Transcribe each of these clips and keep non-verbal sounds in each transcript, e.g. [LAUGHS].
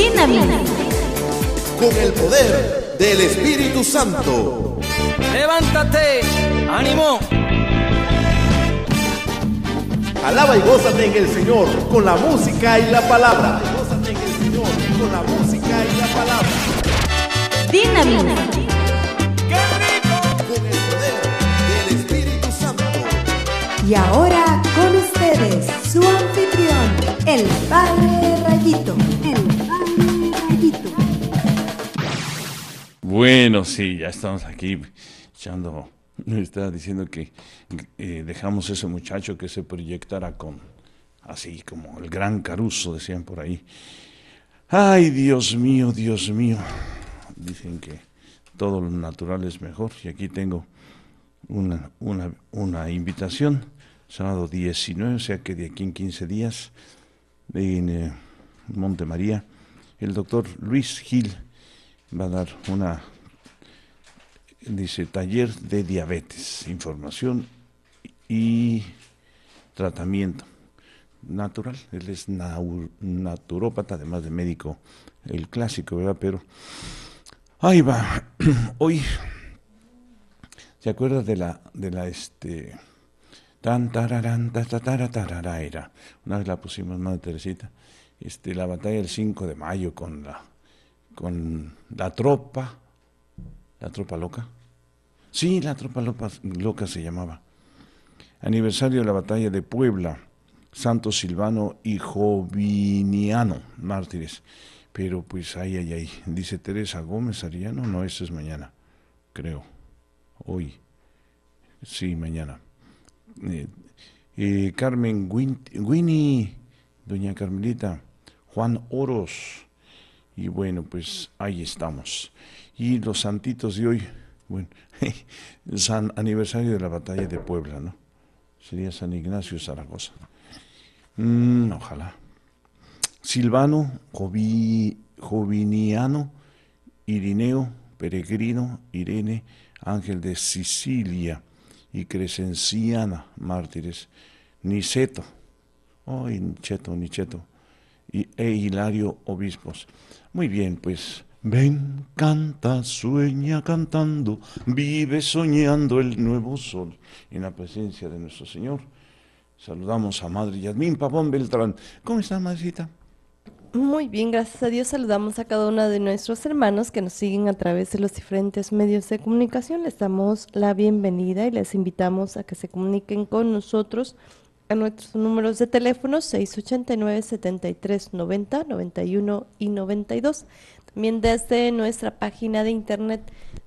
Dinamita. Con el poder del Espíritu Santo. Levántate, ánimo. Alaba y gózate en el Señor con la música y la palabra. Gózate en el Señor con la música y la palabra. Dinamita. Con el poder del Espíritu Santo. Y ahora con ustedes, su anfitrión, el Padre Rayito. Bueno, sí, ya estamos aquí echando. Me estaba diciendo que eh, dejamos ese muchacho que se proyectara con, así como el gran Caruso, decían por ahí. Ay, Dios mío, Dios mío. Dicen que todo lo natural es mejor. Y aquí tengo una, una, una invitación, sábado 19, o sea que de aquí en 15 días, en Montemaría, eh, Monte María, el doctor Luis Gil va a dar una, dice, taller de diabetes, información y tratamiento natural. Él es naturópata, además de médico, el clásico, ¿verdad? Pero ahí va. [CLEARS THROAT] Hoy, ¿se acuerdas de la, de la, este, tan tararán, era Una vez la pusimos, Madre Teresita, este, la batalla del 5 de mayo con la con la tropa, la tropa loca. Sí, la tropa loca, se llamaba. Aniversario de la batalla de Puebla, Santo Silvano y Joviniano, mártires. Pero pues ay, ay, ay, dice Teresa Gómez Ariano, no, eso es mañana, creo, hoy, sí, mañana. Eh, eh, Carmen Guin doña Carmelita, Juan Oros, y bueno, pues ahí estamos. Y los santitos de hoy, bueno, [LAUGHS] San aniversario de la batalla de Puebla, ¿no? Sería San Ignacio Zaragoza. Mm, ojalá. Silvano, Joviniano, Irineo, Peregrino, Irene, Ángel de Sicilia y Crescenciana, mártires. Niceto, oh, Niceto, Niceto, y, e Hilario, obispos. Muy bien, pues ven, canta, sueña cantando, vive soñando el nuevo sol en la presencia de nuestro Señor. Saludamos a Madre Yadmin Papón Beltrán. ¿Cómo está, Madrecita? Muy bien, gracias a Dios. Saludamos a cada uno de nuestros hermanos que nos siguen a través de los diferentes medios de comunicación. Les damos la bienvenida y les invitamos a que se comuniquen con nosotros a nuestros números de teléfono 689-7390, 91 y 92. También desde nuestra página de internet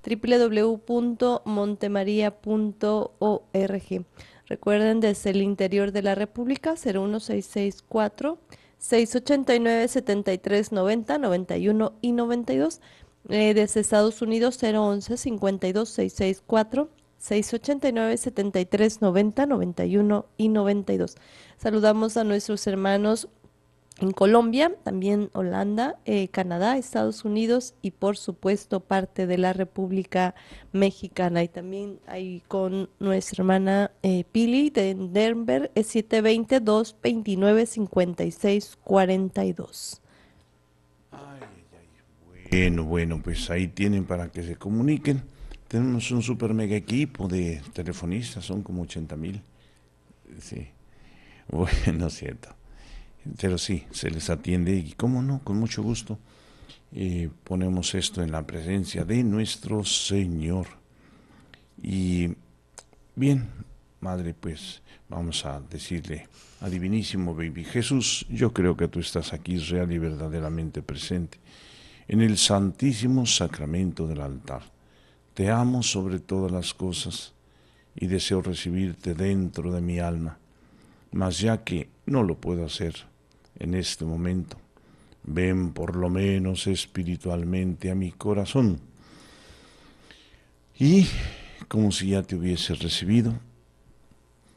www.montemaría.org. Recuerden, desde el interior de la República 01664. 689 7390 91 y 92 eh, desde Estados Unidos 011 52664 689 73 91 y 92. Saludamos a nuestros hermanos en Colombia, también Holanda, eh, Canadá, Estados Unidos y por supuesto parte de la República Mexicana. Y también ahí con nuestra hermana eh, Pili de Denver, es 720-229-5642. Bueno, bueno, pues ahí tienen para que se comuniquen. Tenemos un super mega equipo de telefonistas, son como 80 mil. Sí. [LAUGHS] Bueno, cierto. Pero sí, se les atiende y, cómo no, con mucho gusto. Eh, ponemos esto en la presencia de nuestro Señor. Y bien, Madre, pues vamos a decirle, a Divinísimo Baby Jesús, yo creo que tú estás aquí real y verdaderamente presente en el Santísimo Sacramento del altar. Te amo sobre todas las cosas y deseo recibirte dentro de mi alma, mas ya que no lo puedo hacer en este momento, ven por lo menos espiritualmente a mi corazón. Y como si ya te hubiese recibido,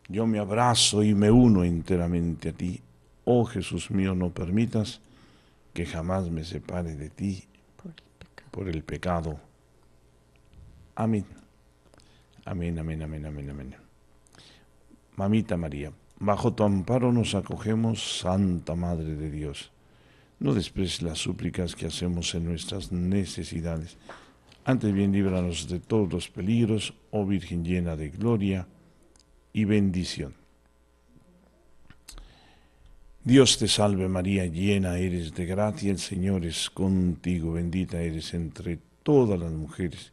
yo me abrazo y me uno enteramente a ti. Oh Jesús mío, no permitas que jamás me separe de ti por el pecado. Por el pecado Amén. Amén, amén, amén, amén, amén. Mamita María, bajo tu amparo nos acogemos, Santa Madre de Dios. No desprecies las súplicas que hacemos en nuestras necesidades. Antes bien, líbranos de todos los peligros, oh Virgen llena de gloria y bendición. Dios te salve María, llena eres de gracia, el Señor es contigo, bendita eres entre todas las mujeres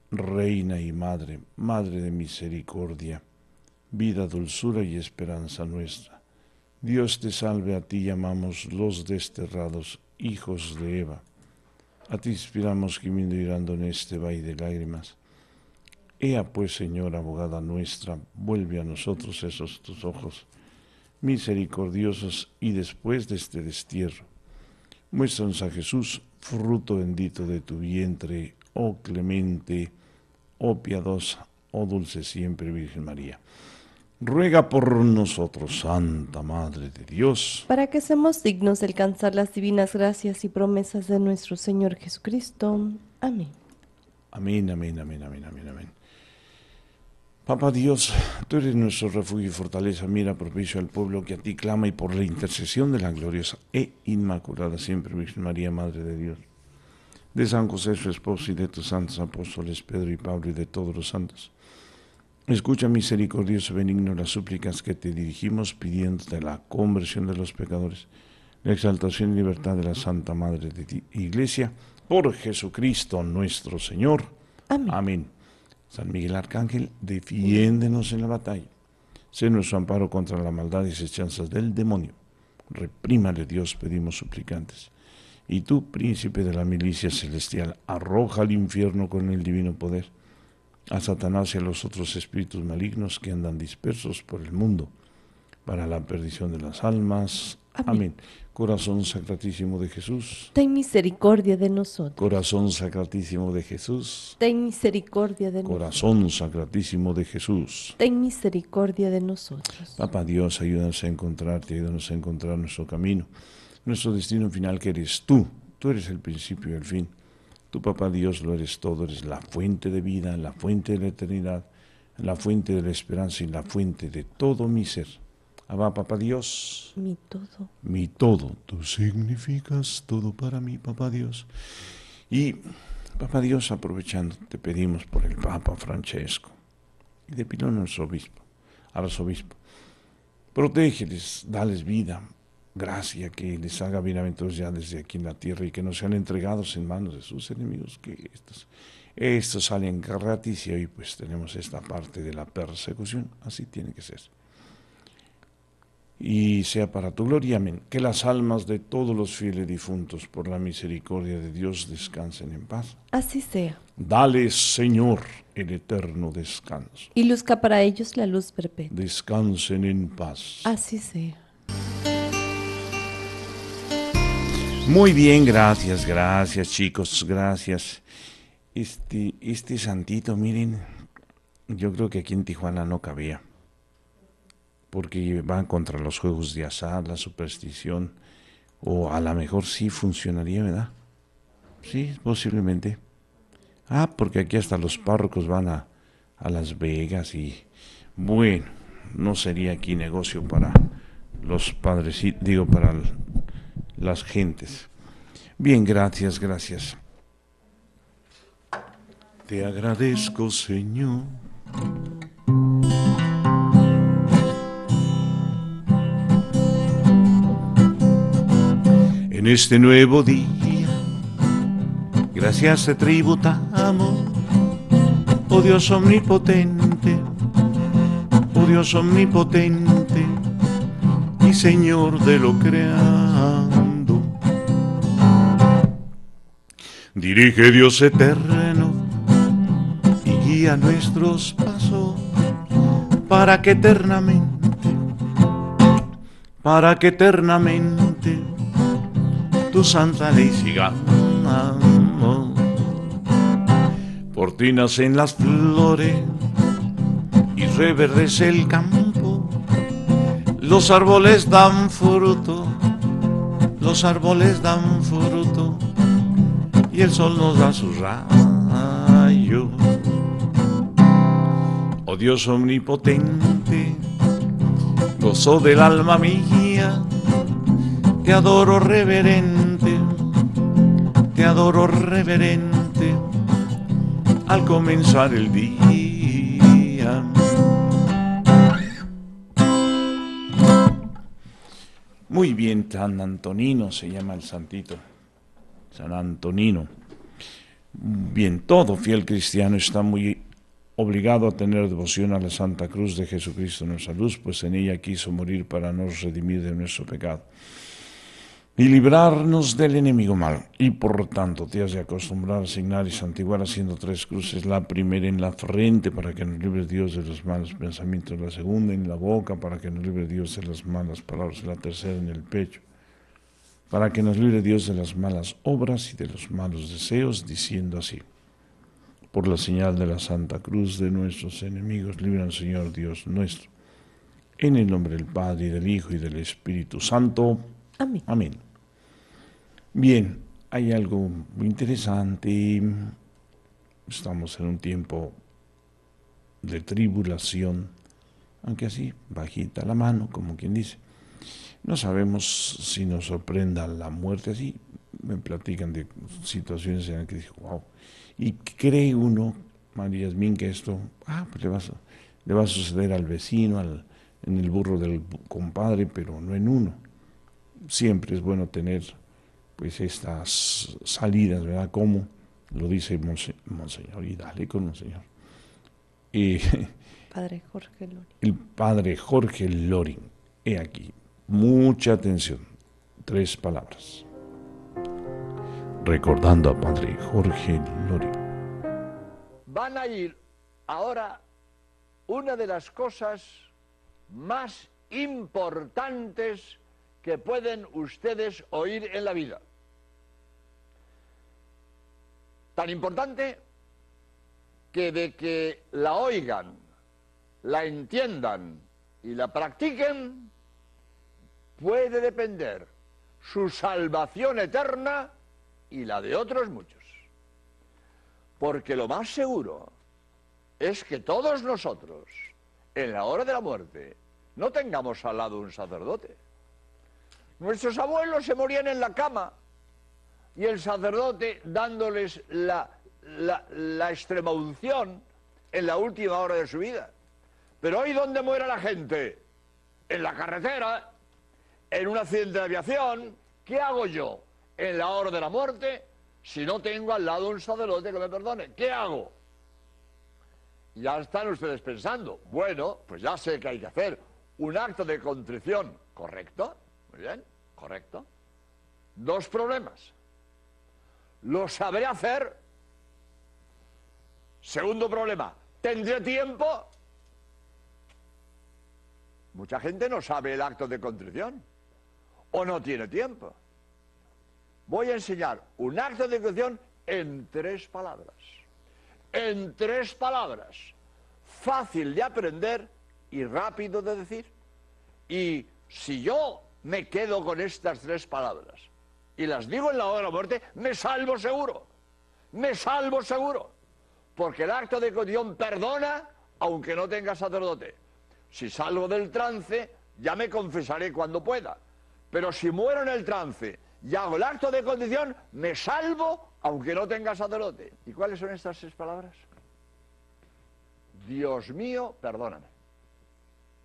Reina y Madre, Madre de Misericordia, vida, dulzura y esperanza nuestra. Dios te salve, a ti llamamos los desterrados, hijos de Eva. A ti inspiramos gimiendo y llorando en este valle de lágrimas. Ea pues, Señor, abogada nuestra, vuelve a nosotros esos tus ojos misericordiosos y después de este destierro. Muéstranos a Jesús, fruto bendito de tu vientre, oh clemente, oh piadosa, oh dulce siempre Virgen María. Ruega por nosotros, Santa Madre de Dios. Para que seamos dignos de alcanzar las divinas gracias y promesas de nuestro Señor Jesucristo. Amén. Amén, amén, amén, amén, amén, amén. Papá Dios, tú eres nuestro refugio y fortaleza, mira propicio al pueblo que a ti clama y por la intercesión de la gloriosa e inmaculada siempre Virgen María, Madre de Dios de San José su esposo y de tus santos apóstoles Pedro y Pablo y de todos los santos. Escucha misericordioso benigno las súplicas que te dirigimos pidiéndote la conversión de los pecadores, la exaltación y libertad de la Santa Madre de Iglesia, por Jesucristo nuestro Señor. Amén. San Miguel Arcángel, defiéndenos en la batalla. Sé nuestro amparo contra la maldad y las del demonio. Reprímale Dios, pedimos suplicantes y tú, príncipe de la milicia celestial, arroja al infierno con el divino poder a Satanás y a los otros espíritus malignos que andan dispersos por el mundo para la perdición de las almas. Amén. Corazón sacratísimo de Jesús. Ten misericordia de nosotros. Corazón sacratísimo de Jesús. Ten misericordia de Corazón sacratísimo de Jesús. Ten misericordia de nosotros. Papá Dios, ayúdanos a encontrarte, ayúdanos a encontrar nuestro camino nuestro destino final que eres tú. Tú eres el principio y el fin. Tú, papá Dios lo eres todo, eres la fuente de vida, la fuente de la eternidad, la fuente de la esperanza y la fuente de todo mi ser. Abba, papá Dios. Mi todo. Mi todo. Tú significas todo para mí, papá Dios. Y, papá Dios, aprovechando, te pedimos por el Papa Francesco y de pilón a nuestro obispo, los arzobispo. Protégeles, dales vida, gracia que les haga bienaventurados ya desde aquí en la tierra y que no sean entregados en manos de sus enemigos, que estos, estos salen gratis y hoy pues tenemos esta parte de la persecución, así tiene que ser. Y sea para tu gloria, amén. Que las almas de todos los fieles difuntos por la misericordia de Dios descansen en paz. Así sea. Dale, Señor, el eterno descanso. Y luzca para ellos la luz perpetua. Descansen en paz. Así sea. Muy bien, gracias, gracias chicos, gracias. Este, este santito, miren, yo creo que aquí en Tijuana no cabía, porque van contra los juegos de azar, la superstición, o a lo mejor sí funcionaría, ¿verdad? Sí, posiblemente. Ah, porque aquí hasta los párrocos van a, a Las Vegas y bueno, no sería aquí negocio para los padres, digo, para las gentes. Bien, gracias, gracias. Te agradezco, Señor. En este nuevo día, gracias te tributamos, oh Dios omnipotente, oh Dios omnipotente y Señor de lo creado. Dirige Dios eterno y guía nuestros pasos para que eternamente, para que eternamente tu santa ley siga. Portinas en las flores y reverdece el campo. Los árboles dan fruto, los árboles dan fruto y el sol nos da su rayo, Oh Dios omnipotente, gozo del alma mía, te adoro reverente, te adoro reverente al comenzar el día. Muy bien, tan Antonino se llama el santito. San Antonino. Bien, todo fiel cristiano está muy obligado a tener devoción a la Santa Cruz de Jesucristo nuestra luz, pues en ella quiso morir para nos redimir de nuestro pecado y librarnos del enemigo mal. Y por tanto, te has de acostumbrar a asignar y santiguar haciendo tres cruces, la primera en la frente para que nos libre Dios de los malos pensamientos, la segunda en la boca para que nos libre Dios de las malas palabras, la tercera en el pecho para que nos libre Dios de las malas obras y de los malos deseos, diciendo así, por la señal de la Santa Cruz de nuestros enemigos, libra al Señor Dios nuestro. En el nombre del Padre, y del Hijo, y del Espíritu Santo. Amén. Amén. Bien, hay algo muy interesante. Estamos en un tiempo de tribulación, aunque así, bajita la mano, como quien dice. No sabemos si nos sorprenda la muerte, así me platican de situaciones en las que dije, wow, y cree uno, María Esmin, que esto ah, pues le, va a, suceder al vecino, al, en el burro del compadre, pero no en uno. Siempre es bueno tener pues estas salidas, ¿verdad? Como lo dice Monseñor, y dale con Monseñor. Y, eh, padre Jorge Loring. El padre Jorge Loring. He aquí, mucha atención. Tres palabras. Recordando a Padre Jorge Lori. Van a ir ahora una de las cosas más importantes que pueden ustedes oír en la vida. Tan importante que de que la oigan, la entiendan y la practiquen, puede depender su salvación eterna y la de otros muchos. Porque lo más seguro es que todos nosotros, en la hora de la muerte, no tengamos al lado un sacerdote. Nuestros abuelos se morían en la cama y el sacerdote dándoles la, la, extremaunción en la última hora de su vida. Pero hoy, ¿dónde muere la gente? En la carretera, en un accidente de aviación, ¿qué hago yo en la hora de la muerte si no tengo al lado un sacerdote que me perdone? ¿Qué hago? Ya están ustedes pensando, bueno, pues ya sé que hay que hacer un acto de contrición, ¿correcto? Muy bien, correcto. Dos problemas. ¿Lo sabré hacer? Segundo problema, ¿tendré tiempo? Mucha gente no sabe el acto de contrición o no tiene tiempo. Voy a enseñar un acto de ejecución en tres palabras. En tres palabras. Fácil de aprender y rápido de decir. Y si yo me quedo con estas tres palabras y las digo en la hora de la muerte, me salvo seguro. Me salvo seguro. Porque el acto de ejecución perdona aunque no tenga sacerdote. Si salgo del trance, ya me confesaré cuando pueda. Pero si muero en el trance y hago el acto de condición, me salvo aunque no tenga sacerdote. ¿Y cuáles son estas seis palabras? Dios mío, perdóname.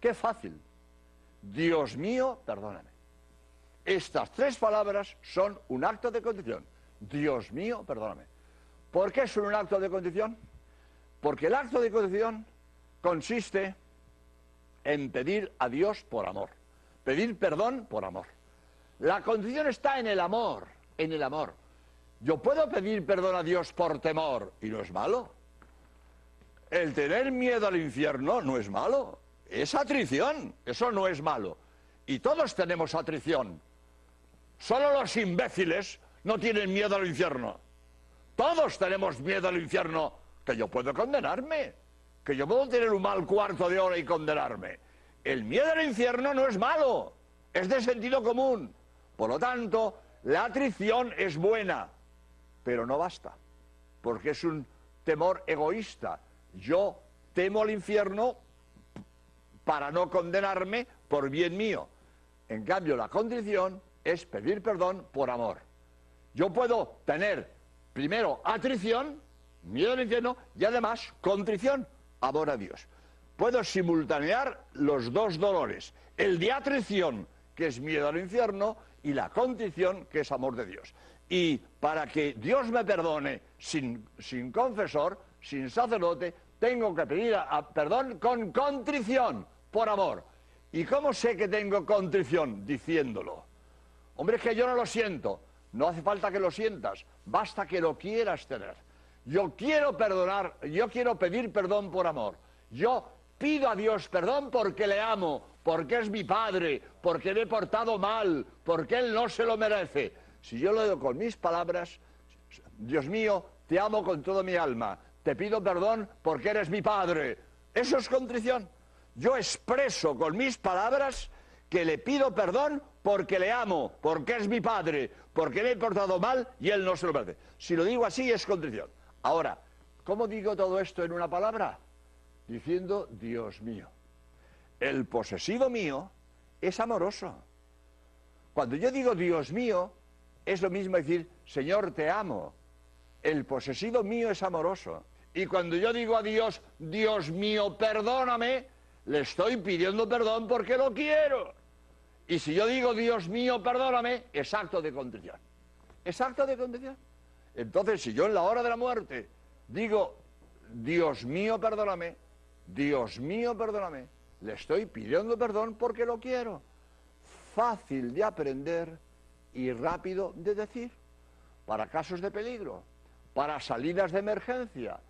Qué fácil. Dios mío, perdóname. Estas tres palabras son un acto de condición. Dios mío, perdóname. ¿Por qué son un acto de condición? Porque el acto de condición consiste en pedir a Dios por amor, pedir perdón por amor. La condición está en el amor, en el amor. Yo puedo pedir perdón a Dios por temor, y no es malo. El tener miedo al infierno no es malo. Es atrición, eso no es malo. Y todos tenemos atrición. Solo los imbéciles no tienen miedo al infierno. Todos tenemos miedo al infierno, que yo puedo condenarme, que yo puedo tener un mal cuarto de hora y condenarme. El miedo al infierno no es malo, es de sentido común. Por lo tanto, la atrición es buena, pero no basta, porque es un temor egoísta. Yo temo al infierno para no condenarme por bien mío. En cambio, la contrición es pedir perdón por amor. Yo puedo tener primero atrición, miedo al infierno, y además contrición, amor a Dios. Puedo simultanear los dos dolores, el de atrición, que es miedo al infierno, y la condición que es amor de Dios. Y para que Dios me perdone sin, confesor, sin sacerdote, tengo que pedir perdón con contrición, por amor. ¿Y cómo sé que tengo contrición? Diciéndolo. Hombre, es que yo no lo siento. No hace falta que lo sientas, basta que lo quieras tener. Yo quiero perdonar, yo quiero pedir perdón por amor. Yo pido a Dios perdón porque le amo, porque es mi padre, porque le he portado mal, porque él no se lo merece. Si yo lo digo con mis palabras, Dios mío, te amo con toda mi alma, te pido perdón porque eres mi padre. Eso es contrición. Yo expreso con mis palabras que le pido perdón porque le amo, porque es mi padre, porque le he portado mal y él no se lo merece. Si lo digo así es contrición. Ahora, ¿cómo digo todo esto en una palabra? Diciendo, Dios mío, el posesivo mío es amoroso. Cuando yo digo Dios mío, es lo mismo decir Señor te amo. El posesivo mío es amoroso. Y cuando yo digo a Dios, Dios mío, perdóname, le estoy pidiendo perdón porque lo quiero. Y si yo digo, Dios mío, perdóname, es acto de contrición. Es acto de contrición. Entonces, si yo en la hora de la muerte digo, Dios mío, perdóname, Dios mío, perdóname, le estoy pidiendo perdón porque lo quiero. Fácil de aprender y rápido de decir. Para casos de peligro, para salidas de emergencia,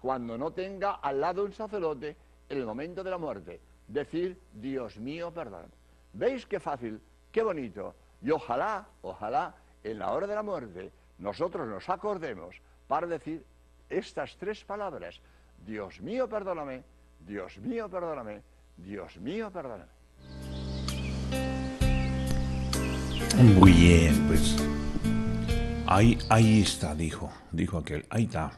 cuando no tenga al lado un sacerdote en el momento de la muerte. Decir, Dios mío, perdón. ¿Veis qué fácil? Qué bonito. Y ojalá, ojalá, en la hora de la muerte, nosotros nos acordemos para decir estas tres palabras. Dios mío, perdóname. Dios mío, perdóname. Dios mío, perdón. Muy bien, pues ahí, ahí está, dijo, dijo aquel, ahí está.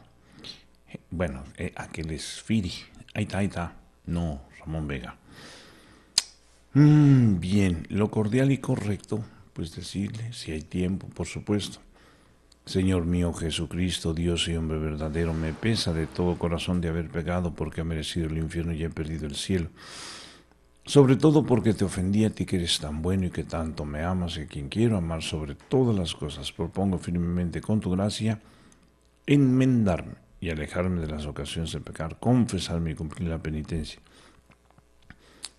Bueno, eh, aquel es Firi, ahí está, ahí está. No, Ramón Vega. Mm, bien, lo cordial y correcto, pues decirle, si hay tiempo, por supuesto. Señor mío Jesucristo, Dios y hombre verdadero, me pesa de todo corazón de haber pecado porque ha merecido el infierno y he perdido el cielo. Sobre todo porque te ofendí a ti que eres tan bueno y que tanto me amas y a quien quiero amar sobre todas las cosas. Propongo firmemente con tu gracia enmendarme y alejarme de las ocasiones de pecar, confesarme y cumplir la penitencia.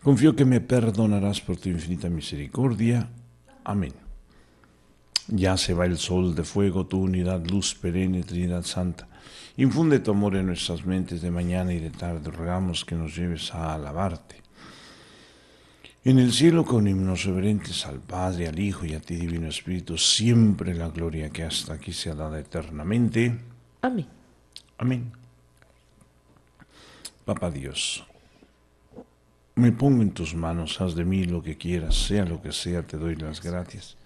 Confío que me perdonarás por tu infinita misericordia. Amén. Ya se va el sol de fuego, tu unidad, luz perenne, Trinidad Santa. Infunde tu amor en nuestras mentes de mañana y de tarde. Rogamos que nos lleves a alabarte. En el cielo con himnos reverentes al Padre, al Hijo y a ti, Divino Espíritu, siempre la gloria que hasta aquí se ha dado eternamente. Amén. Amén. Papá Dios, me pongo en tus manos, haz de mí lo que quieras, sea lo que sea, te doy las gracias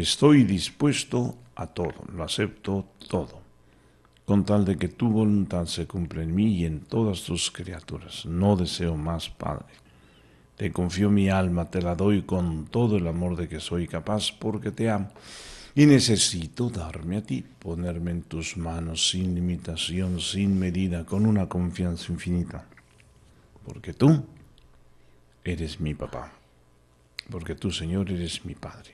estoy dispuesto a todo, lo acepto todo, con tal de que tu voluntad se cumpla en mí y en todas tus criaturas. No deseo más, Padre. Te confío mi alma, te la doy con todo el amor de que soy capaz, porque te amo. Y necesito darme a ti, ponerme en tus manos sin limitación, sin medida, con una confianza infinita. Porque tú eres mi papá. Porque tú, Señor, eres mi Padre.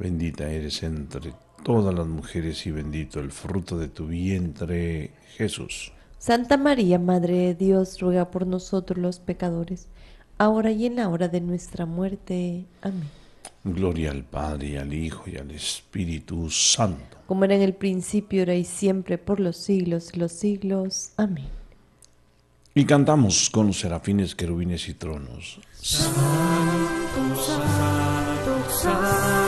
Bendita eres entre todas las mujeres y bendito el fruto de tu vientre, Jesús. Santa María, Madre de Dios, ruega por nosotros los pecadores, ahora y en la hora de nuestra muerte. Amén. Gloria al Padre, al Hijo y al Espíritu Santo. Como era en el principio, era y siempre, por los siglos y los siglos. Amén. Y cantamos con los serafines, querubines y tronos. Santo, santo, santo.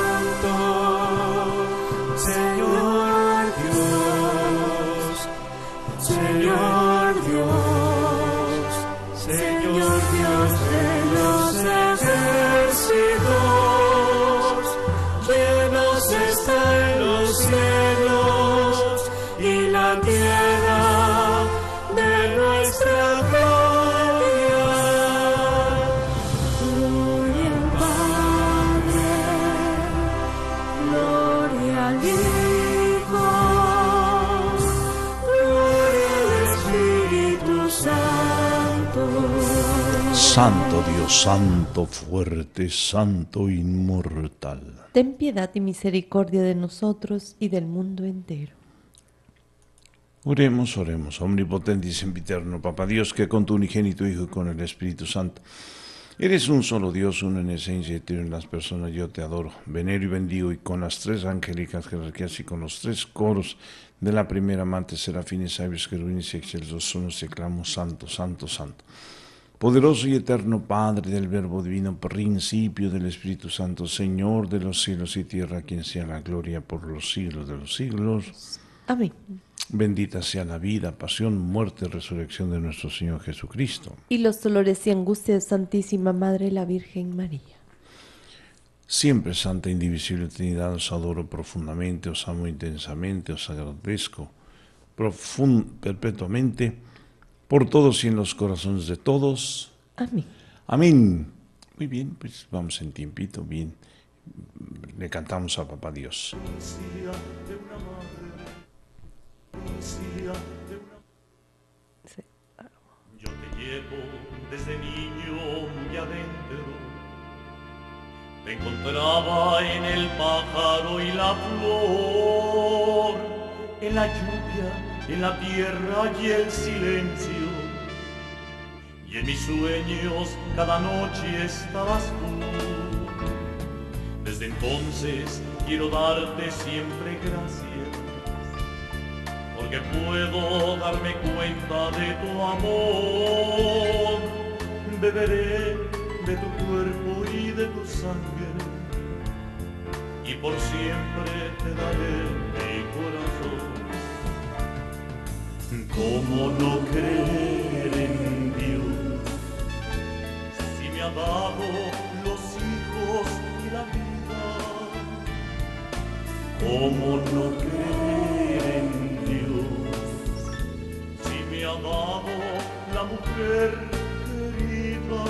Santo Dios, Santo fuerte, Santo inmortal. Ten piedad y misericordia de nosotros y del mundo entero. Oremos, oremos, Omnipotente y sempiterno, Papa Dios, que con tu unigénito Hijo y con el Espíritu Santo eres un solo Dios, uno en esencia y tiene en las personas. Yo te adoro, venero y bendigo, y con las tres angélicas jerarquías y con los tres coros de la primera amante, serafines, sabios, querubines y excelsos, uno, se seclamos santo, santo, santo. Poderoso y eterno Padre del Verbo Divino, principio del Espíritu Santo, Señor de los cielos y tierra, quien sea la gloria por los siglos de los siglos. Amén. Bendita sea la vida, pasión, muerte y resurrección de nuestro Señor Jesucristo. Y los dolores y angustias de Santísima Madre la Virgen María. Siempre Santa Indivisible Trinidad, os adoro profundamente, os amo intensamente, os agradezco perpetuamente por todos y en los corazones de todos. Amén. Amén. Muy bien, pues vamos en tiempito, bien. Le cantamos a Papá Dios. Yo te llevo desde niño muy adentro. Te encontraba en el pájaro y la flor, en la lluvia en la tierra y el silencio. Y en mis sueños cada noche estabas tú. Desde entonces quiero darte siempre gracias, porque puedo darme cuenta de tu amor. Beberé de tu cuerpo y de tu sangre, y por siempre te daré ¿Cómo no creer en Dios? Si me ha dado los hijos y la vida, ¿cómo no creer en Dios? Si me ha dado la mujer querida,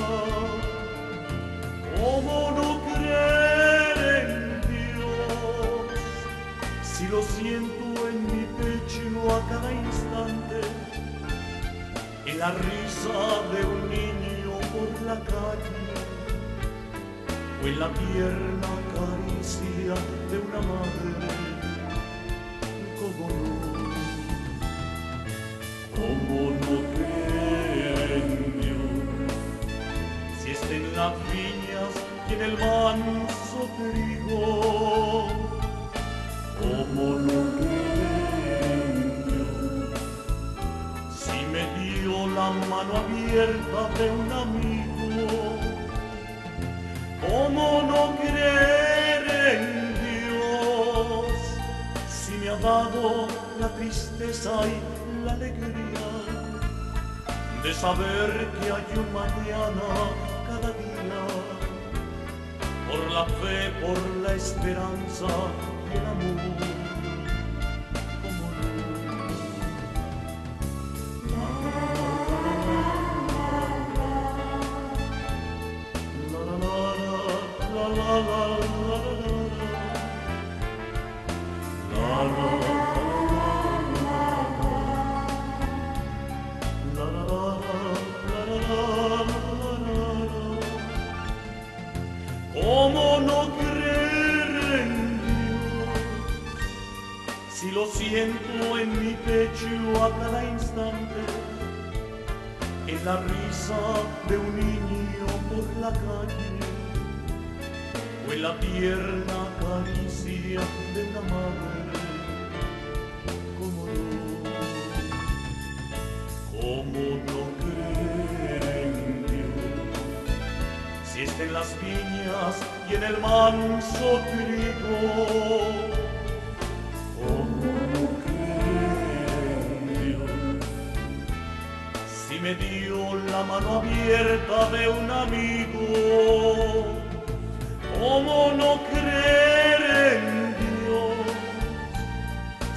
¿cómo no creer en Dios? Si lo siento en mi pecho a cada instante, en la risa de un niño por la calle o en la tierna caricia de una madre. como no? como no creen Si está en las viñas y en el manso trigo, como no creen? la mano abierta de un amigo. ¿Cómo no creer en Dios si me ha dado la tristeza y la alegría de saber que hay un mañana cada día? Por la fe, por la esperanza y el amor. siento en mi pecho a cada instante, en la risa de un niño por la calle, o en la pierna caricia de la madre, como no, como no creer en Dios, si está en las viñas y en el manso trigo. mano abierta de un amigo. como no creer en Dios?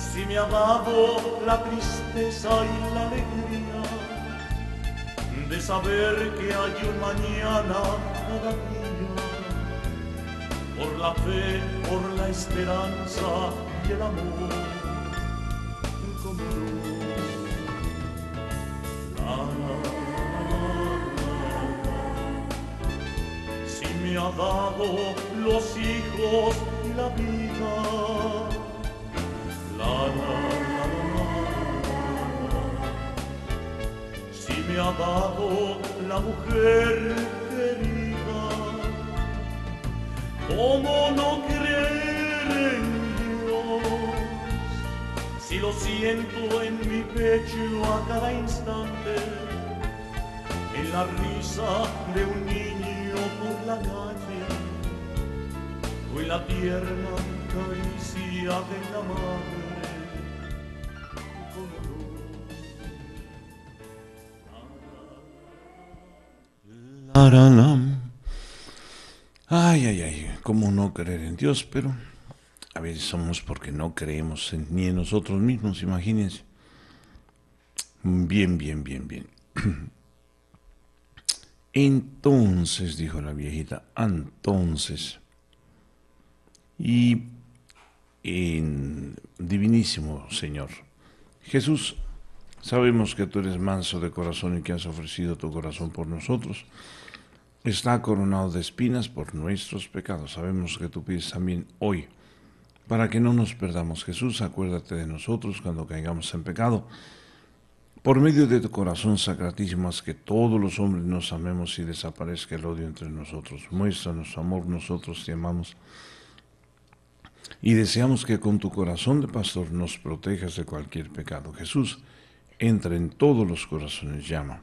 Si me ha dado la tristeza y la alegría de saber que hay un mañana cada día. Por la fe, por la esperanza y el amor la risa de un niño por la calle, fue la tierna caricia de la madre. Ay, ay, ay, cómo no creer en Dios, pero a veces somos porque no creemos ni en nosotros mismos, imagínense. Bien, bien, bien, bien. [CLEARS THROAT] Entonces, dijo la viejita, entonces. Y en, divinísimo Señor, Jesús, sabemos que tú eres manso de corazón y que has ofrecido tu corazón por nosotros. Está coronado de espinas por nuestros pecados. Sabemos que tú pides también hoy. Para que no nos perdamos, Jesús, acuérdate de nosotros cuando caigamos en pecado por medio de tu corazón, haz que todos los hombres nos amemos y desaparezca el odio entre nosotros. Muéstranos amor, nosotros te amamos. Y deseamos que con tu corazón de pastor nos protejas de cualquier pecado. Jesús, entra en todos los corazones, llama.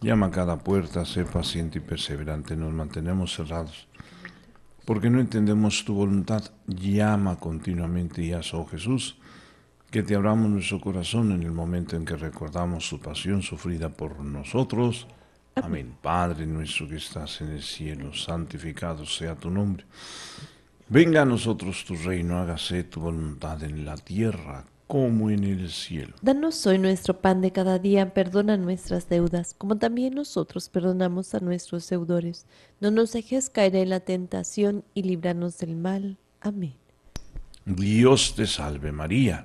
Llama a cada puerta, sé paciente y perseverante, nos mantenemos cerrados. Porque no entendemos tu voluntad, llama continuamente y haz, oh Jesús, que te abramos nuestro corazón en el momento en que recordamos su pasión sufrida por nosotros. Amén. Padre nuestro que estás en el cielo, santificado sea tu nombre. Venga a nosotros tu reino, hágase tu voluntad en la tierra como en el cielo. Danos hoy nuestro pan de cada día, perdona nuestras deudas, como también nosotros perdonamos a nuestros deudores. No nos dejes caer en la tentación y líbranos del mal. Amén. Dios te salve María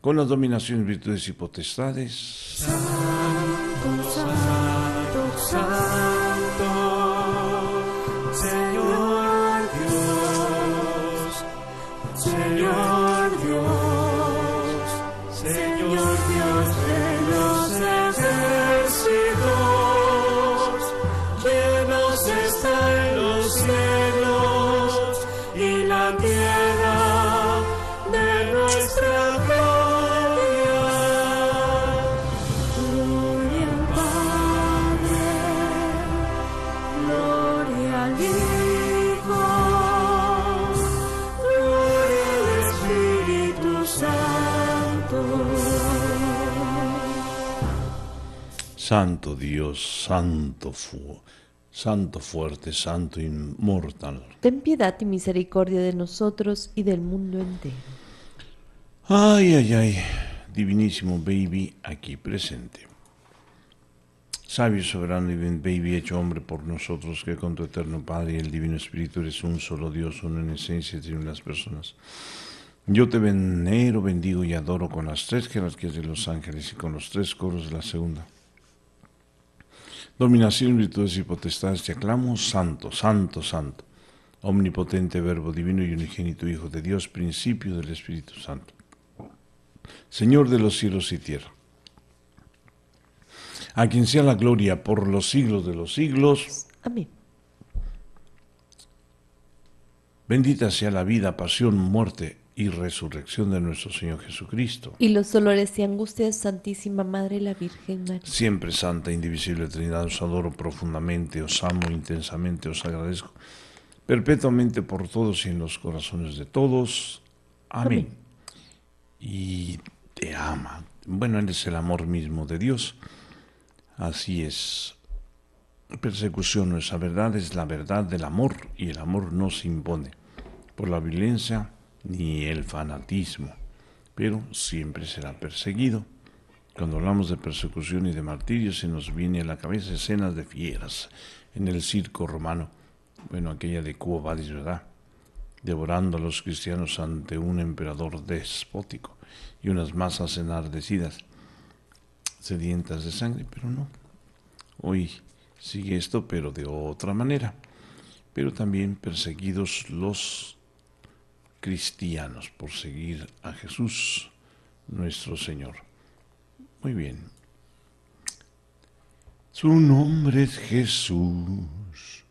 con las dominaciones, virtudes y potestades. Santo Dios, Santo Fuego, Santo fuerte, Santo inmortal. Ten piedad y misericordia de nosotros y del mundo entero. Ay, ay, ay, divinísimo baby aquí presente. Sabio, soberano y baby hecho hombre por nosotros, que con tu eterno Padre y el Divino Espíritu eres un solo Dios, uno en esencia y en las personas. Yo te venero, bendigo y adoro con las tres jerarquías de los ángeles y con los tres coros de la segunda dominación, virtudes y potestades, te aclamo, santo, santo, santo, omnipotente Verbo Divino y unigénito Hijo de Dios, principio del Espíritu Santo, Señor de los cielos y tierra, a quien sea la gloria por los siglos de los siglos. Amén. Bendita sea la vida, pasión, muerte y resurrección de nuestro Señor Jesucristo. Y los dolores y angustias Santísima Madre la Virgen María. Siempre Santa, indivisible Trinidad, os adoro profundamente, os amo intensamente, os agradezco perpetuamente por todos y en los corazones de todos. Amén. Y te ama. Bueno, Él es el amor mismo de Dios. Así es. Persecución, nuestra verdad es la verdad del amor y el amor no se impone por la violencia ni el fanatismo, pero siempre será perseguido. Cuando hablamos de persecución y de martirio se nos viene a la cabeza escenas de fieras en el circo romano, bueno, aquella de Cuba Vadis, ¿verdad? Devorando a los cristianos ante un emperador despótico y unas masas enardecidas, sedientas de sangre, pero no. Hoy sigue esto, pero de otra manera. Pero también perseguidos los cristianos, por seguir a Jesús nuestro Señor. Muy bien. Su nombre es Jesús.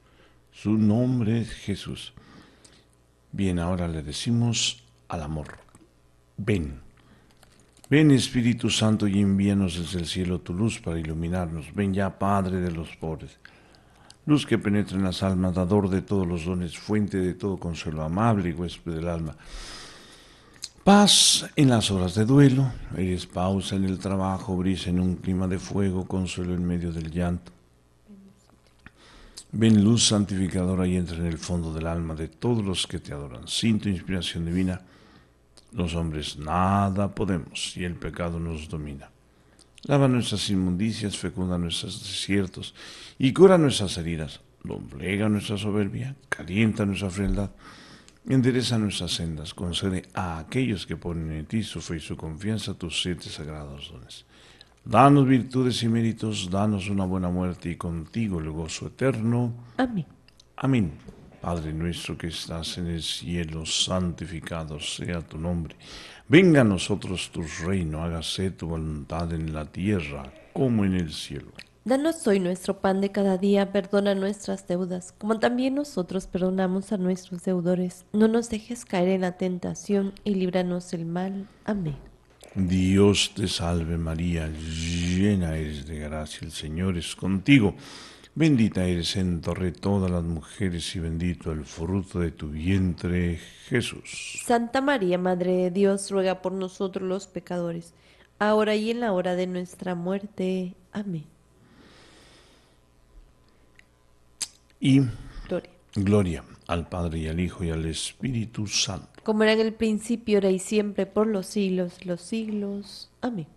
Su nombre es Jesús. Bien, ahora le decimos al amor. Ven. Ven Espíritu Santo y envíanos desde el cielo tu luz para iluminarnos. Ven ya Padre de los pobres. Luz que penetra en las almas, dador de todos los dones, fuente de todo consuelo, amable y huésped del alma. Paz en las horas de duelo, eres pausa en el trabajo, brisa en un clima de fuego, consuelo en medio del llanto. Ven luz santificadora y entra en el fondo del alma de todos los que te adoran. Sin tu inspiración divina, los hombres nada podemos y el pecado nos domina. Lava nuestras inmundicias, fecunda nuestros desiertos y cura nuestras heridas. Doblega nuestra soberbia, calienta nuestra frialdad, endereza nuestras sendas, concede a aquellos que ponen en ti su fe y su confianza tus siete sagrados dones. Danos virtudes y méritos, danos una buena muerte y contigo el gozo eterno. Amén. Amén. Padre nuestro que estás en el cielo, santificado sea tu nombre. Venga a nosotros tu reino, hágase tu voluntad en la tierra como en el cielo. Danos hoy nuestro pan de cada día, perdona nuestras deudas, como también nosotros perdonamos a nuestros deudores. No nos dejes caer en la tentación y líbranos del mal. Amén. Dios te salve María, llena eres de gracia, el Señor es contigo. Bendita eres entre todas las mujeres y bendito el fruto de tu vientre, Jesús. Santa María, Madre de Dios, ruega por nosotros los pecadores, ahora y en la hora de nuestra muerte. Amén. Y gloria. gloria al Padre y al Hijo y al Espíritu Santo. Como era en el principio, era y siempre, por los siglos, los siglos. Amén.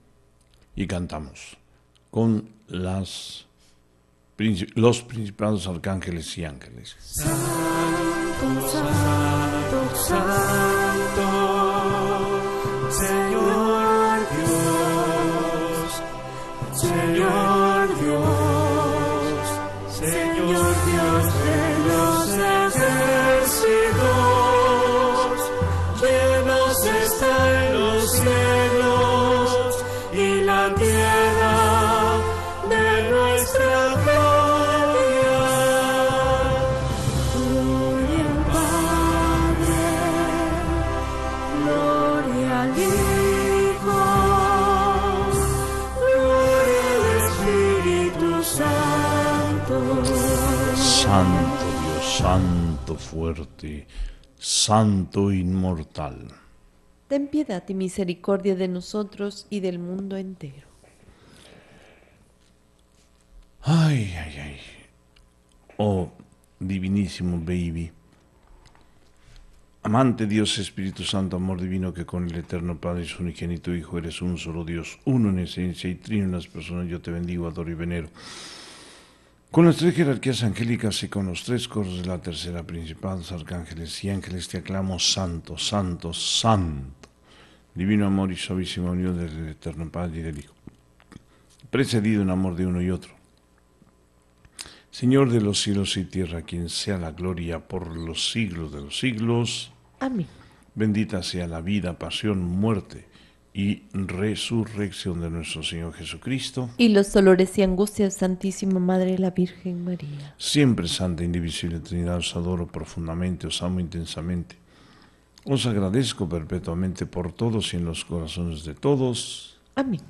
Y cantamos con las los principados arcángeles y ángeles. fuerte, santo e inmortal. Ten piedad y misericordia de nosotros y del mundo entero. Ay, ay, ay. Oh, divinísimo baby. Amante Dios, Espíritu Santo, amor divino, que con el Eterno Padre y su unigénito Hijo eres un solo Dios, uno en esencia y trino en las personas, yo te bendigo, adoro y venero. Con las tres jerarquías angélicas y con los tres coros de la tercera los arcángeles y ángeles, te aclamo santo, santo, santo, divino amor y suavísima unión del eterno Padre y del Hijo, precedido en amor de uno y otro. Señor de los cielos y tierra, quien sea la gloria por los siglos de los siglos. Amén. Bendita sea la vida, pasión, muerte y resurrección de nuestro Señor Jesucristo. Y los dolores y angustias, Santísima Madre la Virgen María. Siempre Santa Indivisible Trinidad, os adoro profundamente, os amo intensamente. Os agradezco perpetuamente por todos y en los corazones de todos. Amén.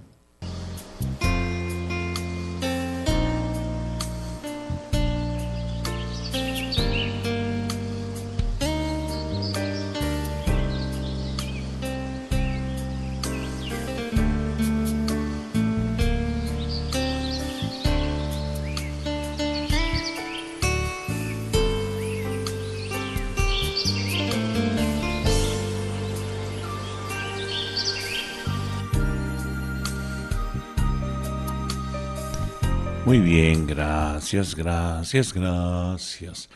Muy bien, gracias, gracias, gracias.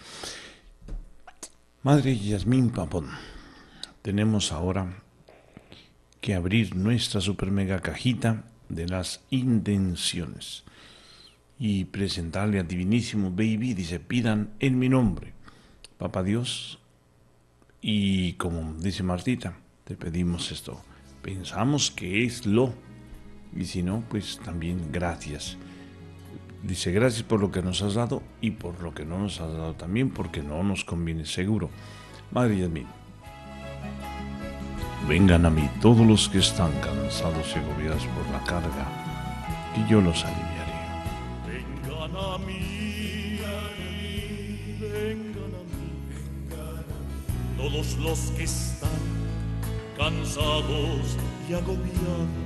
Madre Yasmín Papón, tenemos ahora que abrir nuestra super mega cajita de las intenciones y presentarle a Divinísimo Baby, dice, pidan en mi nombre, Papá Dios, y como dice Martita, te pedimos esto, pensamos que es lo, y si no, pues también gracias. Dice, gracias por lo que nos has dado y por lo que no nos has dado también, porque no nos conviene seguro. Madre de mí, vengan a mí todos los que están cansados y agobiados por la carga, y yo los aliviaré. Vengan a mí, vengan a mí, vengan a mí, todos los que están cansados y agobiados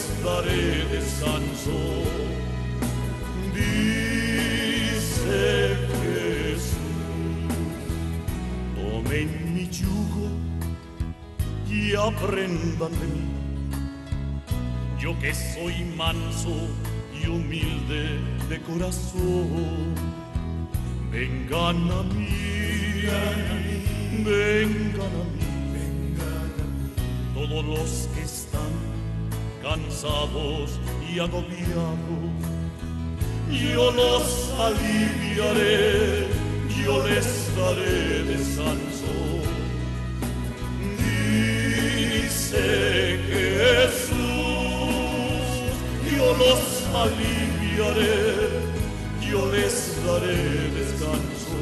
de dice Jesús tomen mi yugo y aprendan de mí yo que soy manso y humilde de corazón vengan a mí vengan a mí, vengan a mí. todos los cansados y agobiados. Yo los aliviaré, yo les daré descanso. Dice Jesús, yo los aliviaré, yo les daré descanso.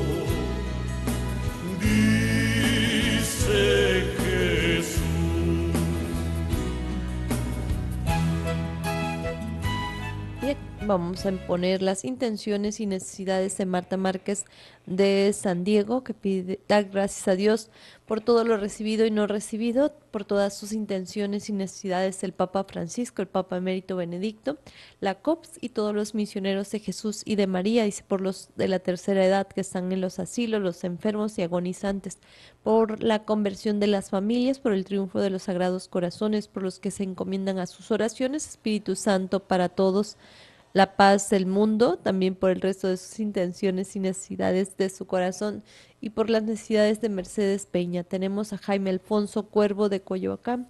Dice vamos a imponer las intenciones y necesidades de Marta Márquez de San Diego, que pide, dar gracias a Dios por todo lo recibido y no recibido, por todas sus intenciones y necesidades del Papa Francisco, el Papa Emérito Benedicto, la COPS y todos los misioneros de Jesús y de María, y por los de la tercera edad que están en los asilos, los enfermos y agonizantes, por la conversión de las familias, por el triunfo de los sagrados corazones, por los que se encomiendan a sus oraciones, Espíritu Santo para todos la paz del mundo, también por el resto de sus intenciones y necesidades de su corazón y por las necesidades de Mercedes Peña. Tenemos a Jaime Alfonso Cuervo de Coyoacán,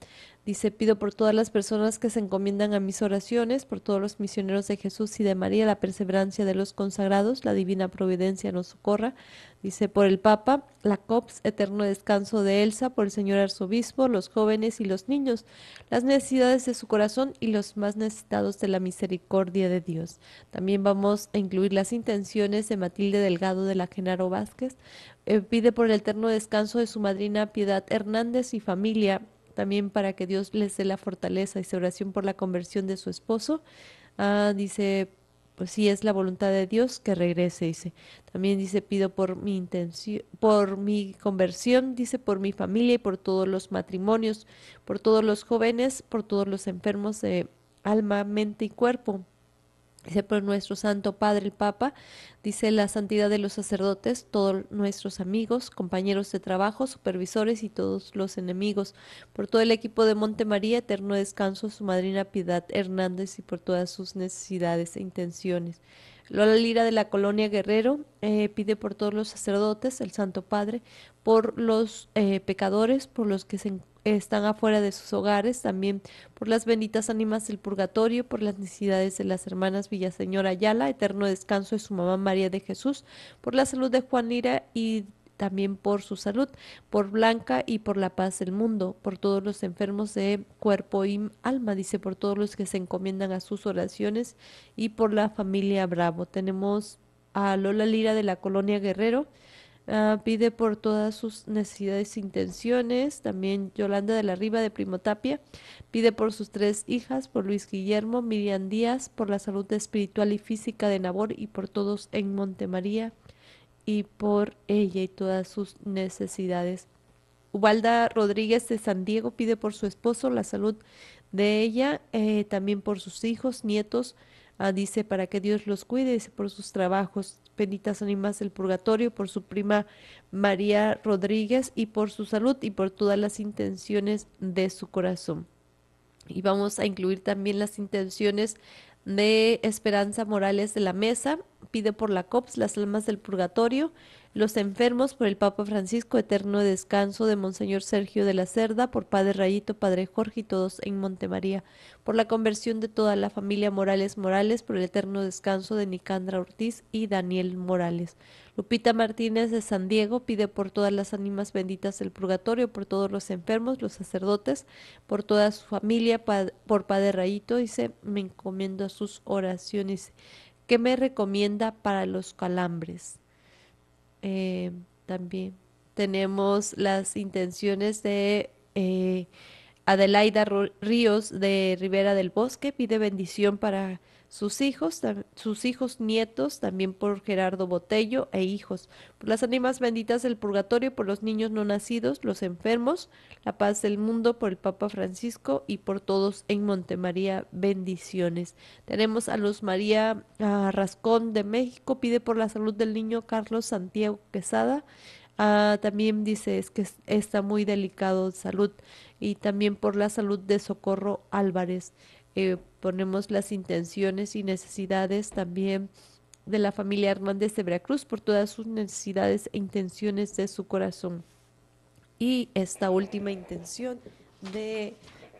Dice, pido por todas las personas que se encomiendan a mis oraciones, por todos los misioneros de Jesús y de María, la perseverancia de los consagrados, la divina providencia nos socorra. Dice, por el Papa, la COPS, eterno descanso de Elsa, por el señor arzobispo, los jóvenes y los niños, las necesidades de su corazón y los más necesitados de la misericordia de Dios. También vamos a incluir las intenciones de Matilde Delgado de la Genaro Vázquez. Eh, pide por el eterno descanso de su madrina Piedad Hernández y familia también para que Dios les dé la fortaleza. Dice oración por la conversión de su esposo. Ah, dice, pues si es la voluntad de Dios que regrese, dice. También dice, pido por mi intención, por mi conversión, dice, por mi familia y por todos los matrimonios, por todos los jóvenes, por todos los enfermos de alma, mente y cuerpo Dice por nuestro Santo Padre el Papa, dice la santidad de los sacerdotes, todos nuestros amigos, compañeros de trabajo, supervisores y todos los enemigos, por todo el equipo de Monte María, eterno descanso, su madrina Piedad Hernández y por todas sus necesidades e intenciones. Lola Lira de la colonia Guerrero eh, pide por todos los sacerdotes, el Santo Padre, por los eh, pecadores, por los que se están afuera de sus hogares, también por las benditas ánimas del purgatorio, por las necesidades de las hermanas Villaseñora Ayala, eterno descanso de su mamá María de Jesús, por la salud de Juan Lira y también por su salud, por Blanca y por la paz del mundo, por todos los enfermos de cuerpo y alma, dice, por todos los que se encomiendan a sus oraciones y por la familia Bravo. Tenemos a Lola Lira de la colonia Guerrero. Ah, pide por todas sus necesidades e intenciones. También Yolanda de la Riva de Primotapia pide por sus tres hijas, por Luis Guillermo, Miriam Díaz, por la salud espiritual y física de Nabor y por todos en Montemaría y por ella y todas sus necesidades. Ubalda Rodríguez de San Diego pide por su esposo la salud de ella, eh, también por sus hijos, nietos, ah, dice para que Dios los cuide, dice por sus trabajos, benditas ánimas del purgatorio, por su prima María Rodríguez y por su salud y por todas las intenciones de su corazón. Y vamos a incluir también las intenciones de Esperanza Morales de la Mesa, pide por la COPS las almas del purgatorio los enfermos por el Papa Francisco, eterno descanso de Monseñor Sergio de la Cerda, por Padre Rayito, Padre Jorge y todos en Montemaría, por la conversión de toda la familia Morales Morales, por el eterno descanso de Nicandra Ortiz y Daniel Morales. Lupita Martínez de San Diego pide por todas las ánimas benditas del purgatorio, por todos los enfermos, los sacerdotes, por toda su familia, por Padre Rayito, dice, me encomiendo a sus oraciones. ¿Qué me recomienda para los calambres? Eh, también tenemos las intenciones de eh, Adelaida Ríos de Rivera del Bosque, pide bendición para sus hijos, sus hijos nietos, también por Gerardo Botello e hijos, por las ánimas benditas del purgatorio, por los niños no nacidos, los enfermos, la paz del mundo, por el Papa Francisco y por todos en Montemaría, bendiciones. Tenemos a Luz María ah, Rascón de México, pide por la salud del niño Carlos Santiago Quesada. Ah, también dice es que está muy delicado de salud y también por la salud de Socorro Álvarez. Eh, ponemos las intenciones y necesidades también de la familia Hernández de Veracruz por todas sus necesidades e intenciones de su corazón. Y esta última intención de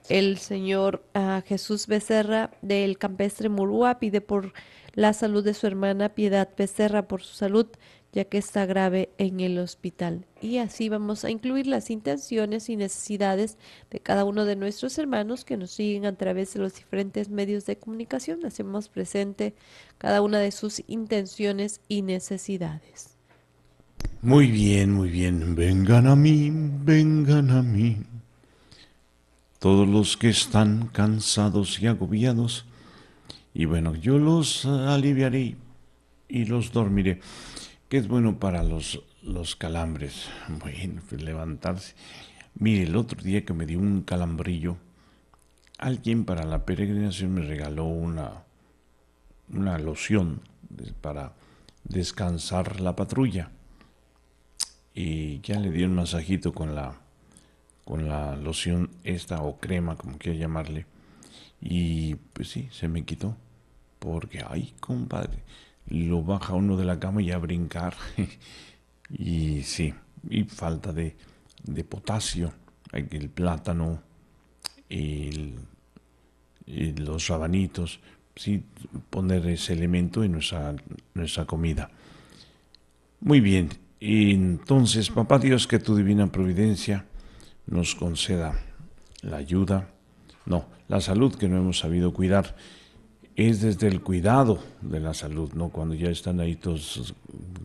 el señor ah, Jesús Becerra del campestre Murúa pide por la salud de su hermana Piedad Becerra, por su salud ya que está grave en el hospital. Y así vamos a incluir las intenciones y necesidades de cada uno de nuestros hermanos que nos siguen a través de los diferentes medios de comunicación. Hacemos presente cada una de sus intenciones y necesidades. Muy bien, muy bien. Vengan a mí, vengan a mí. Todos los que están cansados y agobiados. Y bueno, yo los aliviaré y los dormiré. ¿Qué es bueno para los, los calambres. [LAUGHS] Bueno, pues, levantarse. Mire, el otro día que me dio un calambrillo, alguien para la peregrinación me regaló una, una loción para descansar la patrulla. Y ya le di un masajito con la, con la loción esta o crema, como quiera llamarle. Y pues sí, se me quitó. Porque, ay, compadre, lo baja uno de la cama y a brincar. [LAUGHS] y sí, y falta de, de potasio, eh, el plátano, y los rabanitos, sí, poner ese elemento en nuestra, nuestra comida. Muy bien, entonces, papá Dios, que tu divina providencia nos conceda la ayuda, no, la salud que no hemos sabido cuidar es desde el cuidado de la salud, ¿no? Cuando ya están ahí todos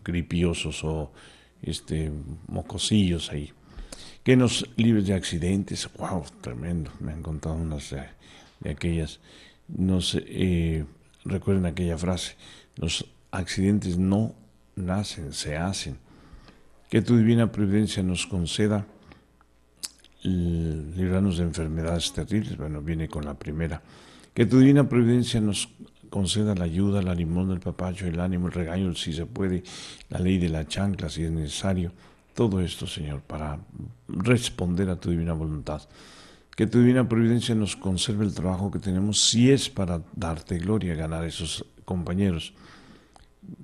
gripiosos o este, mocosillos ahí. Que nos libres de accidentes, wow, tremendo, me han contado unas de, aquellas. Nos, eh, recuerden aquella frase, los accidentes no nacen, se hacen. Que tu divina providencia nos conceda librarnos de enfermedades terribles, bueno, viene con la primera que tu divina providencia nos conceda la ayuda, la limón, el papacho, el ánimo, el regaño, si se puede, la ley de la chancla, si es necesario. Todo esto, Señor, para responder a tu divina voluntad. Que tu divina providencia nos conserve el trabajo que tenemos, si es para darte gloria, ganar esos compañeros.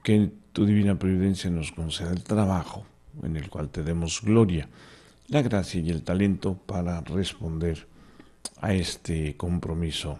Que tu divina providencia nos conceda el trabajo en el cual te demos gloria, la gracia y el talento para responder a este compromiso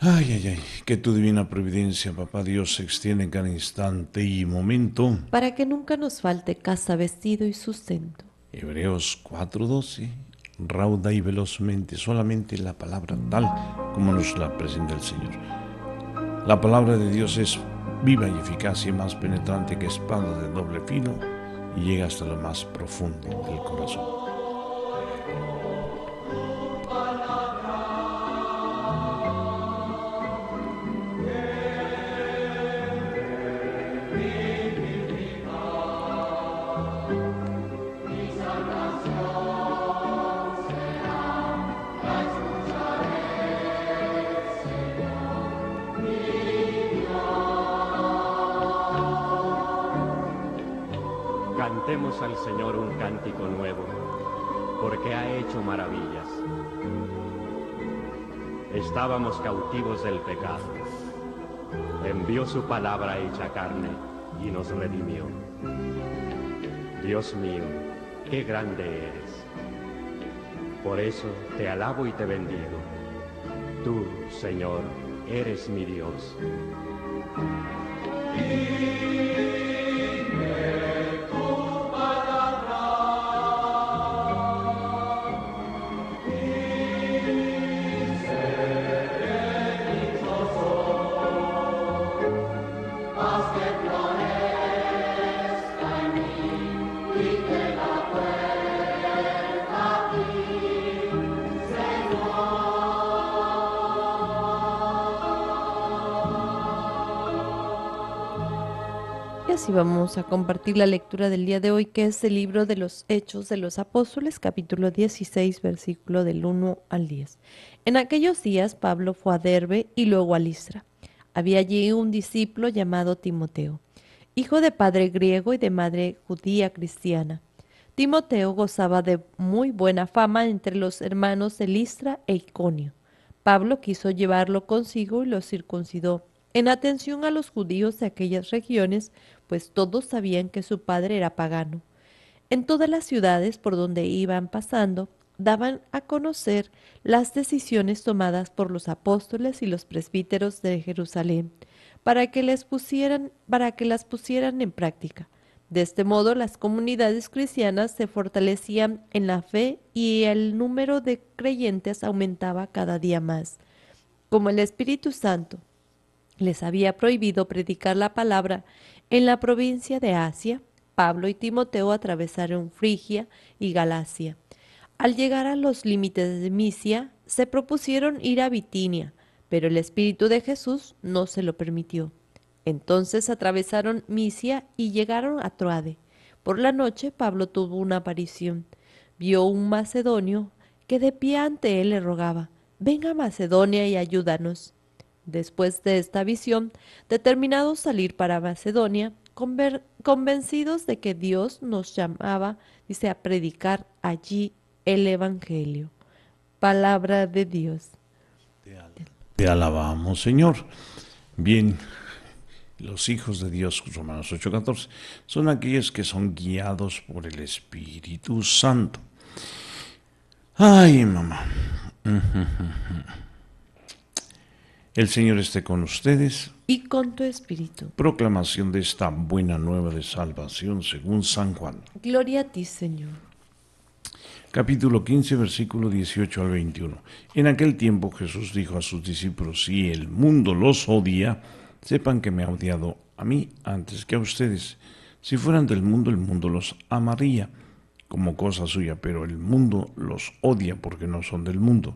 Ay, ay, ay, que tu divina providencia, papá Dios, se extiende en cada instante y momento. Para que nunca nos falte casa, vestido y sustento. Hebreos 4:12, rauda y velozmente, solamente la palabra tal como nos la presenta el Señor. La palabra de Dios es viva y eficaz y más penetrante que espada de doble filo y llega hasta lo más profundo del corazón. Señor un cántico nuevo, porque ha hecho maravillas. Estábamos cautivos del pecado. Envió su palabra hecha carne y nos redimió. Dios mío, qué grande eres. Por eso te alabo y te bendigo. Tú, Señor, eres mi Dios. y vamos a compartir la lectura del día de hoy que es el libro de los Hechos de los Apóstoles capítulo 16 versículo del 1 al 10. En aquellos días Pablo fue a Derbe y luego a Listra. Había allí un discípulo llamado Timoteo, hijo de padre griego y de madre judía cristiana. Timoteo gozaba de muy buena fama entre los hermanos de Listra e Iconio. Pablo quiso llevarlo consigo y lo circuncidó en atención a los judíos de aquellas regiones, pues todos sabían que su padre era pagano. En todas las ciudades por donde iban pasando, daban a conocer las decisiones tomadas por los apóstoles y los presbíteros de Jerusalén, para que, les pusieran, para que las pusieran en práctica. De este modo, las comunidades cristianas se fortalecían en la fe y el número de creyentes aumentaba cada día más. Como el Espíritu Santo les había prohibido predicar la palabra, en la provincia de Asia, Pablo y Timoteo atravesaron Frigia y Galacia. Al llegar a los límites de Misia, se propusieron ir a Bitinia, pero el Espíritu de Jesús no se lo permitió. Entonces atravesaron Misia y llegaron a Troade. Por la noche Pablo tuvo una aparición. Vio un macedonio que de pie ante él le rogaba, Venga a Macedonia y ayúdanos. Después de esta visión, determinados salir para Macedonia, convencidos de que Dios nos llamaba, dice, a predicar allí el Evangelio. Palabra de Dios. Te, alabamos, Señor. Bien, los hijos de Dios, Romanos 8:14, son aquellos que son guiados por el Espíritu Santo. Ay, mamá. El Señor esté con ustedes. Y con tu espíritu. Proclamación de esta buena nueva de salvación según San Juan. Gloria a ti, Señor. Capítulo 15, versículo 18 al 21. En aquel tiempo Jesús dijo a sus discípulos, si el mundo los odia, sepan que me ha odiado a mí antes que a ustedes. Si fueran del mundo, el mundo los amaría como cosa suya, pero el mundo los odia porque no son del mundo,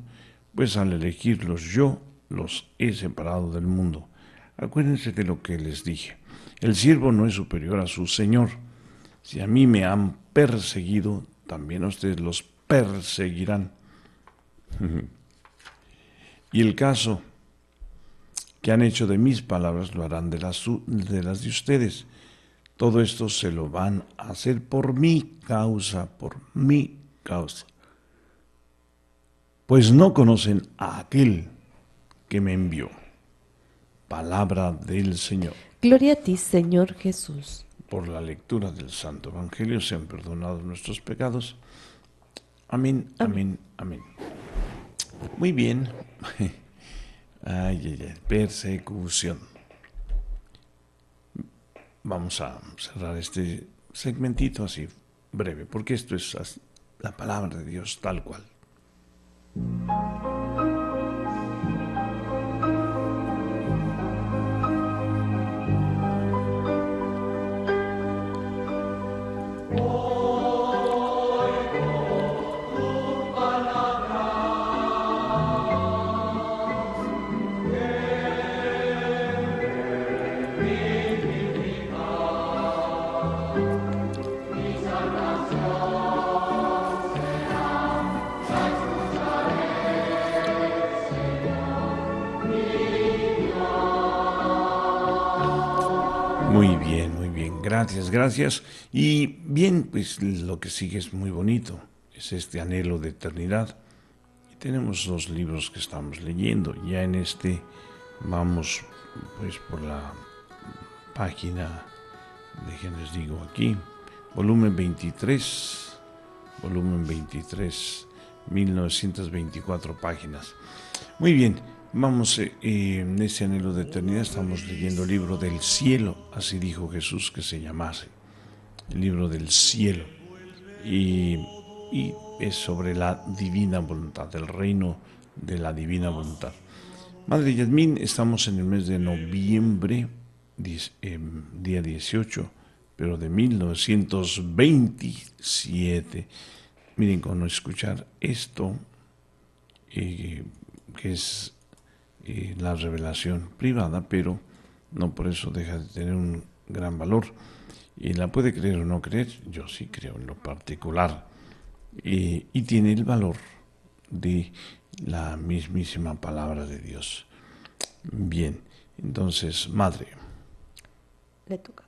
pues al elegirlos yo los he separado del mundo. Acuérdense de lo que les dije. El siervo no es superior a su Señor. Si a mí me han perseguido, también a ustedes los perseguirán. [LAUGHS] y el caso que han hecho de mis palabras lo harán de las, de las de ustedes. Todo esto se lo van a hacer por mi causa, por mi causa. Pues no conocen a aquel que me envió. Palabra del Señor. Gloria a ti, Señor Jesús. Por la lectura del Santo Evangelio se han perdonado nuestros pecados. Amén, amén, amén. Muy bien. [LAUGHS] ay, ay. Persecución. Vamos a cerrar este segmentito así breve, porque esto es la palabra de Dios tal cual. Gracias, gracias. Y bien, pues lo que sigue es muy bonito, es este anhelo de eternidad. Y tenemos dos libros que estamos leyendo. Ya en este vamos pues por la página, les digo aquí, volumen 23, volumen 23, 1924 páginas. Muy bien, Vamos, eh, en ese anhelo de eternidad estamos leyendo el libro del cielo, así dijo Jesús que se llamase, el libro del cielo, y, es sobre la divina voluntad, el reino de la divina voluntad. Madre Yadmin, estamos en el mes de noviembre, eh, día 18, pero de 1927. Miren, con escuchar esto, eh, que es la revelación privada, pero no por eso deja de tener un gran valor. Y la puede creer o no creer, yo sí creo en lo particular. y tiene el valor de la mismísima palabra de Dios. Bien, entonces, madre. Le toca.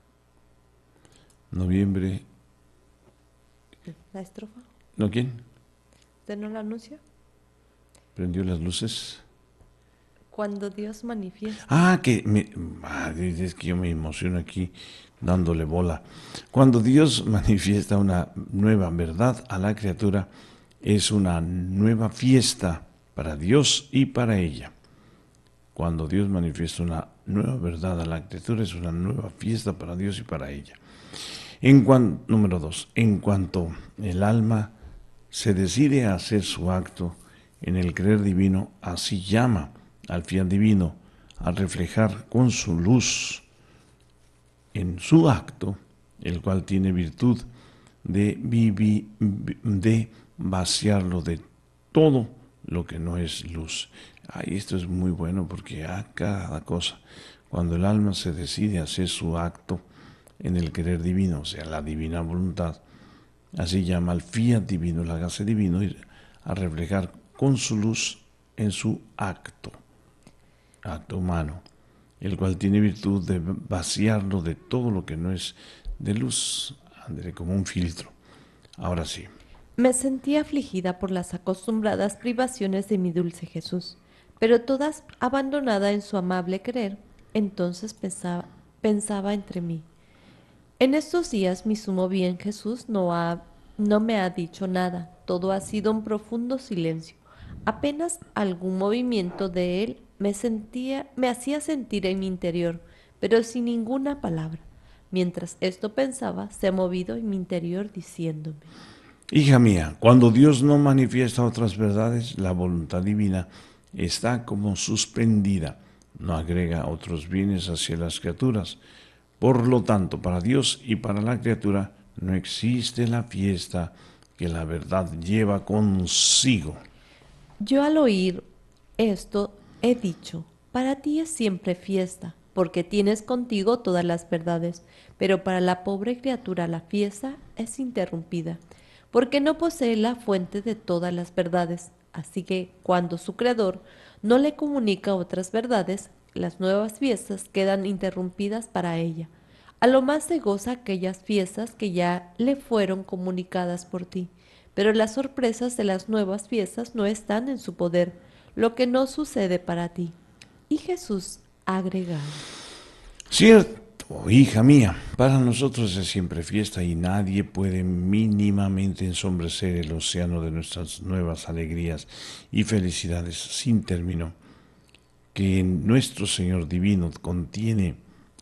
Noviembre. ¿La estrofa? ¿No quién? ¿Usted no la anuncia? ¿Prendió las luces? Cuando Dios manifiesta. Ah, que me, ah, es que yo me emociono aquí dándole bola. Cuando Dios [LAUGHS] manifiesta una nueva verdad a la criatura, es una nueva fiesta para Dios y para ella. Cuando Dios manifiesta una nueva verdad a la criatura, es una nueva fiesta para Dios y para ella. En cuan, número dos, en cuanto el alma se decide a hacer su acto en el creer divino, así llama al fiel divino, a reflejar con su luz en su acto, el cual tiene virtud de, de vaciarlo de todo lo que no es luz. Ahí esto es muy bueno porque a cada cosa, cuando el alma se decide a hacer su acto en el querer divino, o sea, la divina voluntad, así llama al fiat divino, la gase divino, a reflejar con su luz en su acto a tu el cual tiene virtud de vaciarlo de todo lo que no es de luz, André, como un filtro. Ahora sí. Me sentí afligida por las acostumbradas privaciones de mi dulce Jesús, pero todas abandonada en su amable querer, entonces pensaba, pensaba entre mí. En estos días mi sumo bien Jesús no, ha, no me ha dicho nada, todo ha sido un profundo silencio, apenas algún movimiento de él me sentía, me hacía sentir en mi interior, pero sin ninguna palabra. Mientras esto pensaba, se ha movido en mi interior diciéndome. Hija mía, cuando Dios no manifiesta otras verdades, la voluntad divina está como suspendida, no agrega otros bienes hacia las criaturas. Por lo tanto, para Dios y para la criatura no existe la fiesta que la verdad lleva consigo. Yo al oír esto He dicho, para ti es siempre fiesta, porque tienes contigo todas las verdades, pero para la pobre criatura la fiesta es interrumpida, porque no posee la fuente de todas las verdades. Así que cuando su creador no le comunica otras verdades, las nuevas fiestas quedan interrumpidas para ella. A lo más se goza aquellas fiestas que ya le fueron comunicadas por ti, pero las sorpresas de las nuevas fiestas no están en su poder lo que no sucede para ti. Y Jesús agrega, Cierto, hija mía, para nosotros es siempre fiesta y nadie puede mínimamente ensombrecer el océano de nuestras nuevas alegrías y felicidades sin término que nuestro Señor Divino contiene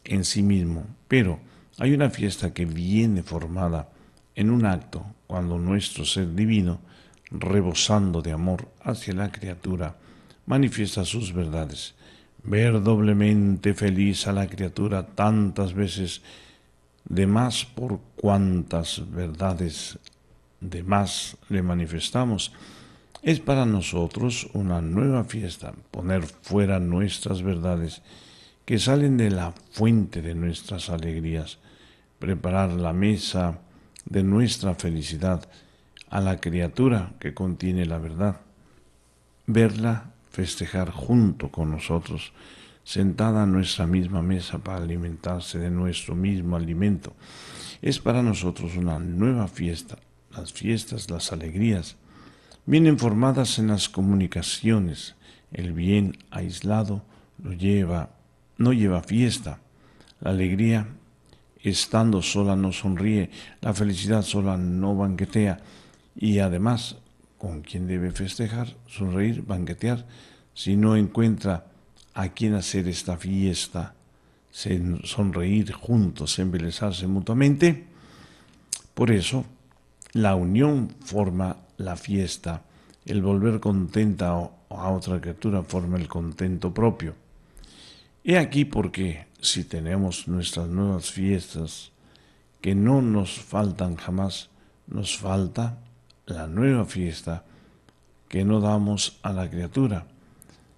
en sí mismo. Pero hay una fiesta que viene formada en un acto cuando nuestro ser divino rebosando de amor hacia la criatura, manifiesta sus verdades. Ver doblemente feliz a la criatura tantas veces, de más por cuantas verdades de más le manifestamos, es para nosotros una nueva fiesta, poner fuera nuestras verdades que salen de la fuente de nuestras alegrías, preparar la mesa de nuestra felicidad, a la criatura que contiene la verdad, verla festejar junto con nosotros, sentada a nuestra misma mesa para alimentarse de nuestro mismo alimento. Es para nosotros una nueva fiesta. Las fiestas, las alegrías, vienen formadas en las comunicaciones. El bien aislado no lleva fiesta. La alegría, estando sola, no sonríe. La felicidad sola no banquetea y además con quien debe festejar, sonreír, banquetear, si no encuentra a quien hacer esta fiesta, sonreír juntos, embelezarse mutuamente. Por eso, la unión forma la fiesta, el volver contenta a otra criatura forma el contento propio. He aquí porque si tenemos nuestras nuevas fiestas, que no nos faltan jamás, nos falta la nueva fiesta que no damos a la criatura.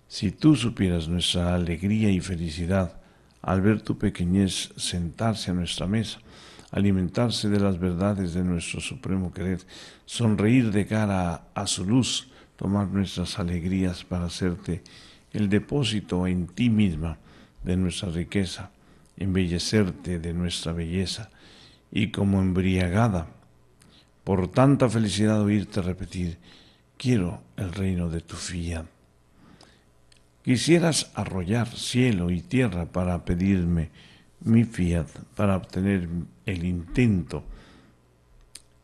Si tú supieras nuestra alegría y felicidad al ver tu pequeñez sentarse a nuestra mesa, alimentarse de las verdades de nuestro supremo querer, sonreír de cara a, su luz, tomar nuestras alegrías para hacerte el depósito en ti misma de nuestra riqueza, embellecerte de nuestra belleza, y como embriagada por tanta felicidad oírte repetir, quiero el reino de tu fía. Quisieras arrollar cielo y tierra para pedirme mi fiat, para obtener el intento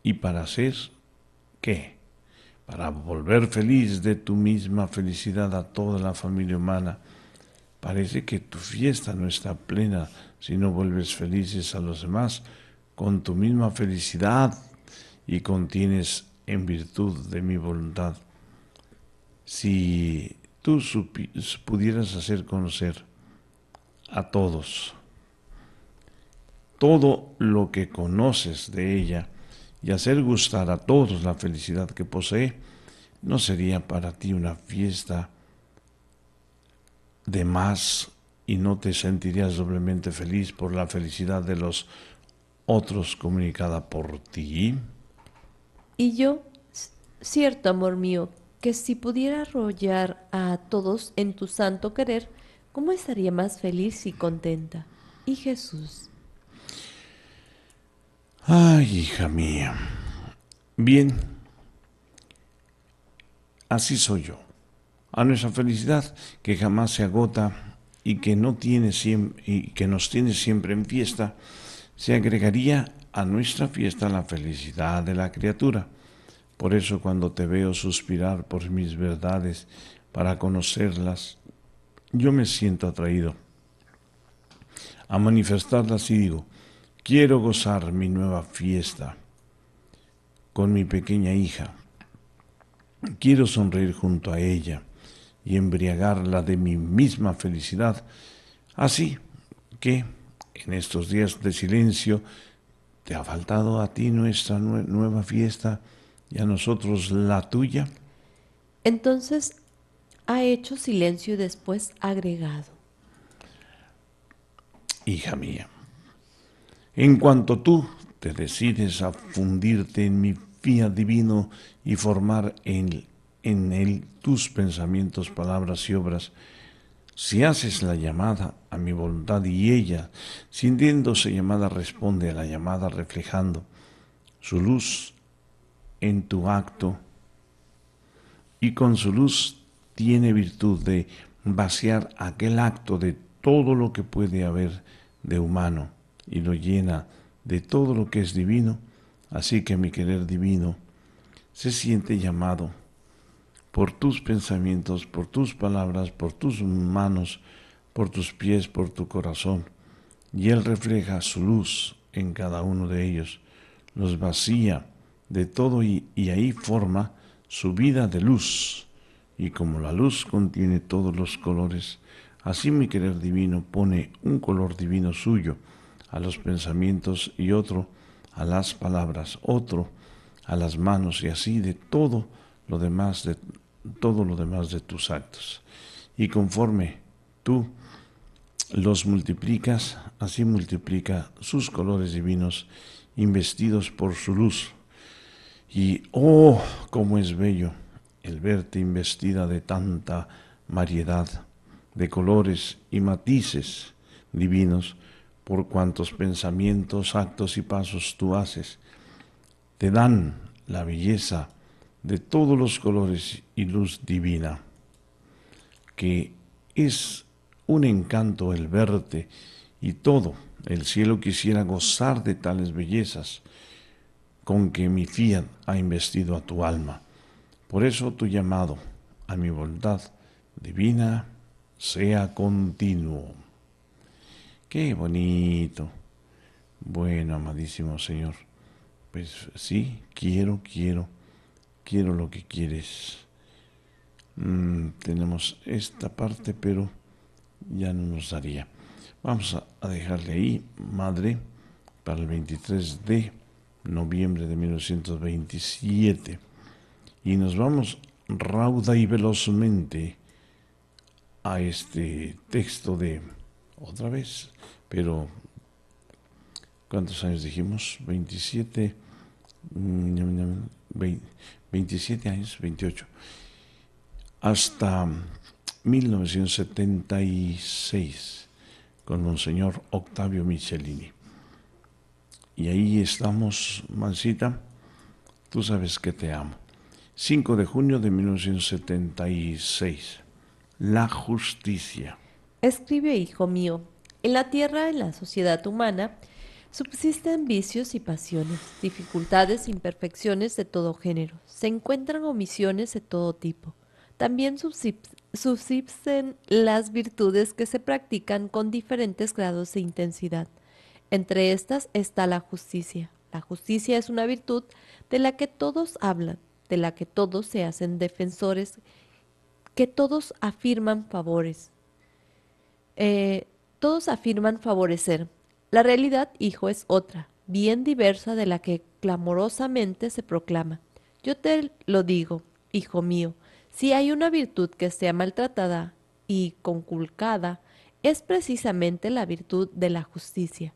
y para hacer qué? Para volver feliz de tu misma felicidad a toda la familia humana. Parece que tu fiesta no está plena si no vuelves felices a los demás con tu misma felicidad y contienes en virtud de mi voluntad. Si tú pudieras hacer conocer a todos todo lo que conoces de ella y hacer gustar a todos la felicidad que posee, ¿no sería para ti una fiesta de más y no te sentirías doblemente feliz por la felicidad de los otros comunicada por ti? Y yo, cierto amor mío, que si pudiera arrollar a todos en tu santo querer, ¿cómo estaría más feliz y contenta? Y Jesús. Ay, hija mía. Bien, así soy yo. A nuestra felicidad que jamás se agota y que, no tiene y que nos tiene siempre en fiesta, se agregaría a nuestra fiesta la felicidad de la criatura. Por eso cuando te veo suspirar por mis verdades para conocerlas, yo me siento atraído a manifestarlas y digo, quiero gozar mi nueva fiesta con mi pequeña hija. Quiero sonreír junto a ella y embriagarla de mi misma felicidad. Así que en estos días de silencio ¿Te ha faltado a ti nuestra nueva fiesta y a nosotros la tuya? Entonces ha hecho silencio y después agregado. Hija mía, en cuanto tú te decides a fundirte en mi fía divino y formar en, en él tus pensamientos, palabras y obras, si haces la llamada a mi voluntad y ella, sintiéndose llamada, responde a la llamada reflejando su luz en tu acto y con su luz tiene virtud de vaciar aquel acto de todo lo que puede haber de humano y lo llena de todo lo que es divino, así que mi querer divino se siente llamado por tus pensamientos, por tus palabras, por tus manos, por tus pies, por tu corazón. Y Él refleja su luz en cada uno de ellos, los vacía de todo y, y ahí forma su vida de luz. Y como la luz contiene todos los colores, así mi querer divino pone un color divino suyo a los pensamientos y otro a las palabras, otro a las manos y así de todo lo demás de todo lo demás de tus actos. Y conforme tú los multiplicas, así multiplica sus colores divinos investidos por su luz. Y oh, cómo es bello el verte investida de tanta variedad de colores y matices divinos por cuantos pensamientos, actos y pasos tú haces. Te dan la belleza de todos los colores y luz divina, que es un encanto el verte y todo el cielo quisiera gozar de tales bellezas con que mi fiat ha investido a tu alma. Por eso tu llamado a mi voluntad divina sea continuo. Qué bonito. Bueno, amadísimo Señor, pues sí, quiero, quiero quiero lo que quieres. Mm, tenemos esta parte, pero ya no nos daría. Vamos a, a dejarle ahí, madre, para el 23 de noviembre de 1927. Y nos vamos rauda y velozmente a este texto de otra vez, pero ¿cuántos años dijimos? 27, 27 años, 28, hasta 1976 con Monseñor Octavio Michelini. Y ahí estamos, Mancita, tú sabes que te amo. 5 de junio de 1976. La justicia. Escribe, hijo mío, en la tierra, en la sociedad humana, Subsisten vicios y pasiones, dificultades, e imperfecciones de todo género. Se encuentran omisiones de todo tipo. También subsisten las virtudes que se practican con diferentes grados de intensidad. Entre estas está la justicia. La justicia es una virtud de la que todos hablan, de la que todos se hacen defensores, que todos afirman favores. Eh, todos afirman favorecer, la realidad, hijo, es otra, bien diversa de la que clamorosamente se proclama. Yo te lo digo, hijo mío, si hay una virtud que sea maltratada y conculcada, es precisamente la virtud de la justicia.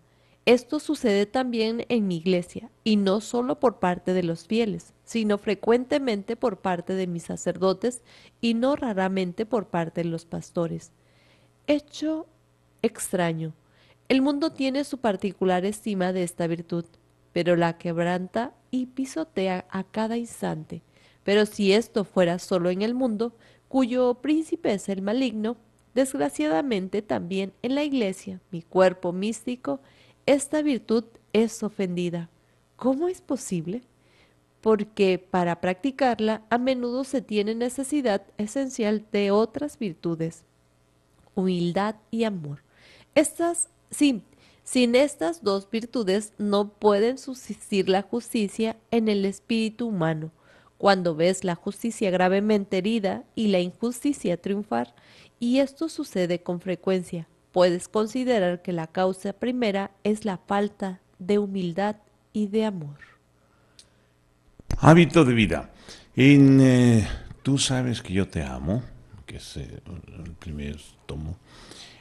Esto sucede también en mi iglesia, y no solo por parte de los fieles, sino frecuentemente por parte de mis sacerdotes y no raramente por parte de los pastores. Hecho extraño, el mundo tiene su particular estima de esta virtud, pero la quebranta y pisotea a cada instante. Pero si esto fuera solo en el mundo, cuyo príncipe es el maligno, desgraciadamente también en la iglesia, mi cuerpo místico, esta virtud es ofendida. ¿Cómo es posible? Porque para practicarla a menudo se tiene necesidad esencial de otras virtudes, humildad y amor. Estas Sí, sin estas dos virtudes no pueden subsistir la justicia en el espíritu humano. Cuando ves la justicia gravemente herida y la injusticia triunfar, y esto sucede con frecuencia, puedes considerar que la causa primera es la falta de humildad y de amor. Hábito de vida. Eh, tú sabes que yo te amo, que es eh, el primer tomo.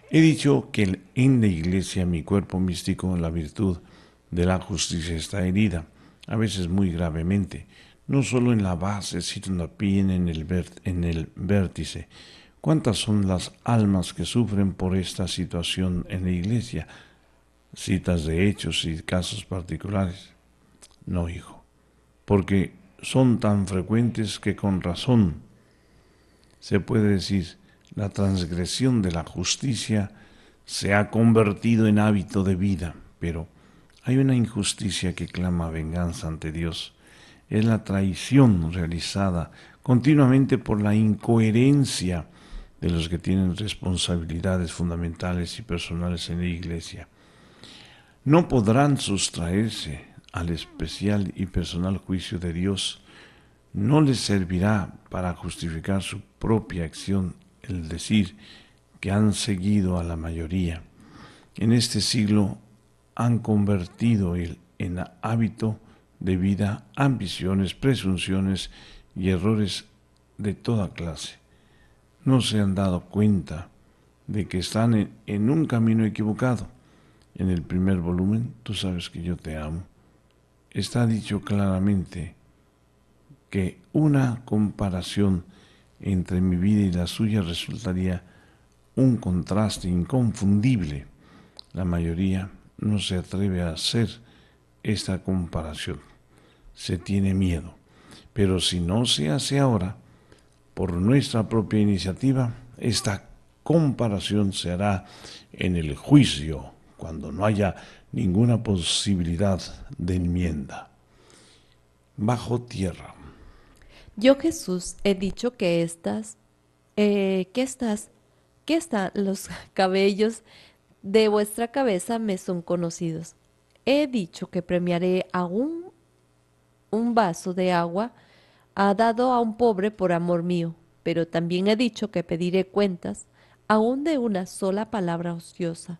He dicho que en la iglesia mi cuerpo místico, la virtud de la justicia está herida, a veces muy gravemente, no solo en la base, sino también en el, en el vértice. ¿Cuántas son las almas que sufren por esta situación en la iglesia? Citas de hechos y casos particulares. No, hijo, porque son tan frecuentes que con razón se puede decir la transgresión de la justicia se ha convertido en hábito de vida, pero hay una injusticia que clama venganza ante Dios. Es la traición realizada continuamente por la incoherencia de los que tienen responsabilidades fundamentales y personales en la Iglesia. No podrán sustraerse al especial y personal juicio de Dios. No les servirá para justificar su propia acción el decir que han seguido a la mayoría. En este siglo han convertido el, en hábito de vida ambiciones, presunciones y errores de toda clase. No se han dado cuenta de que están en, en un camino equivocado. En el primer volumen, tú sabes que yo te amo, está dicho claramente que una comparación entre mi vida y la suya resultaría un contraste inconfundible. La mayoría no se atreve a hacer esta comparación. Se tiene miedo. Pero si no se hace ahora, por nuestra propia iniciativa, esta comparación se hará en el juicio, cuando no haya ninguna posibilidad de enmienda. Bajo tierra. Yo Jesús he dicho que estas, eh, que estas, que están los [LAUGHS] cabellos de vuestra cabeza me son conocidos. He dicho que premiaré aún un vaso de agua ha dado a un pobre por amor mío, pero también he dicho que pediré cuentas aún de una sola palabra ociosa.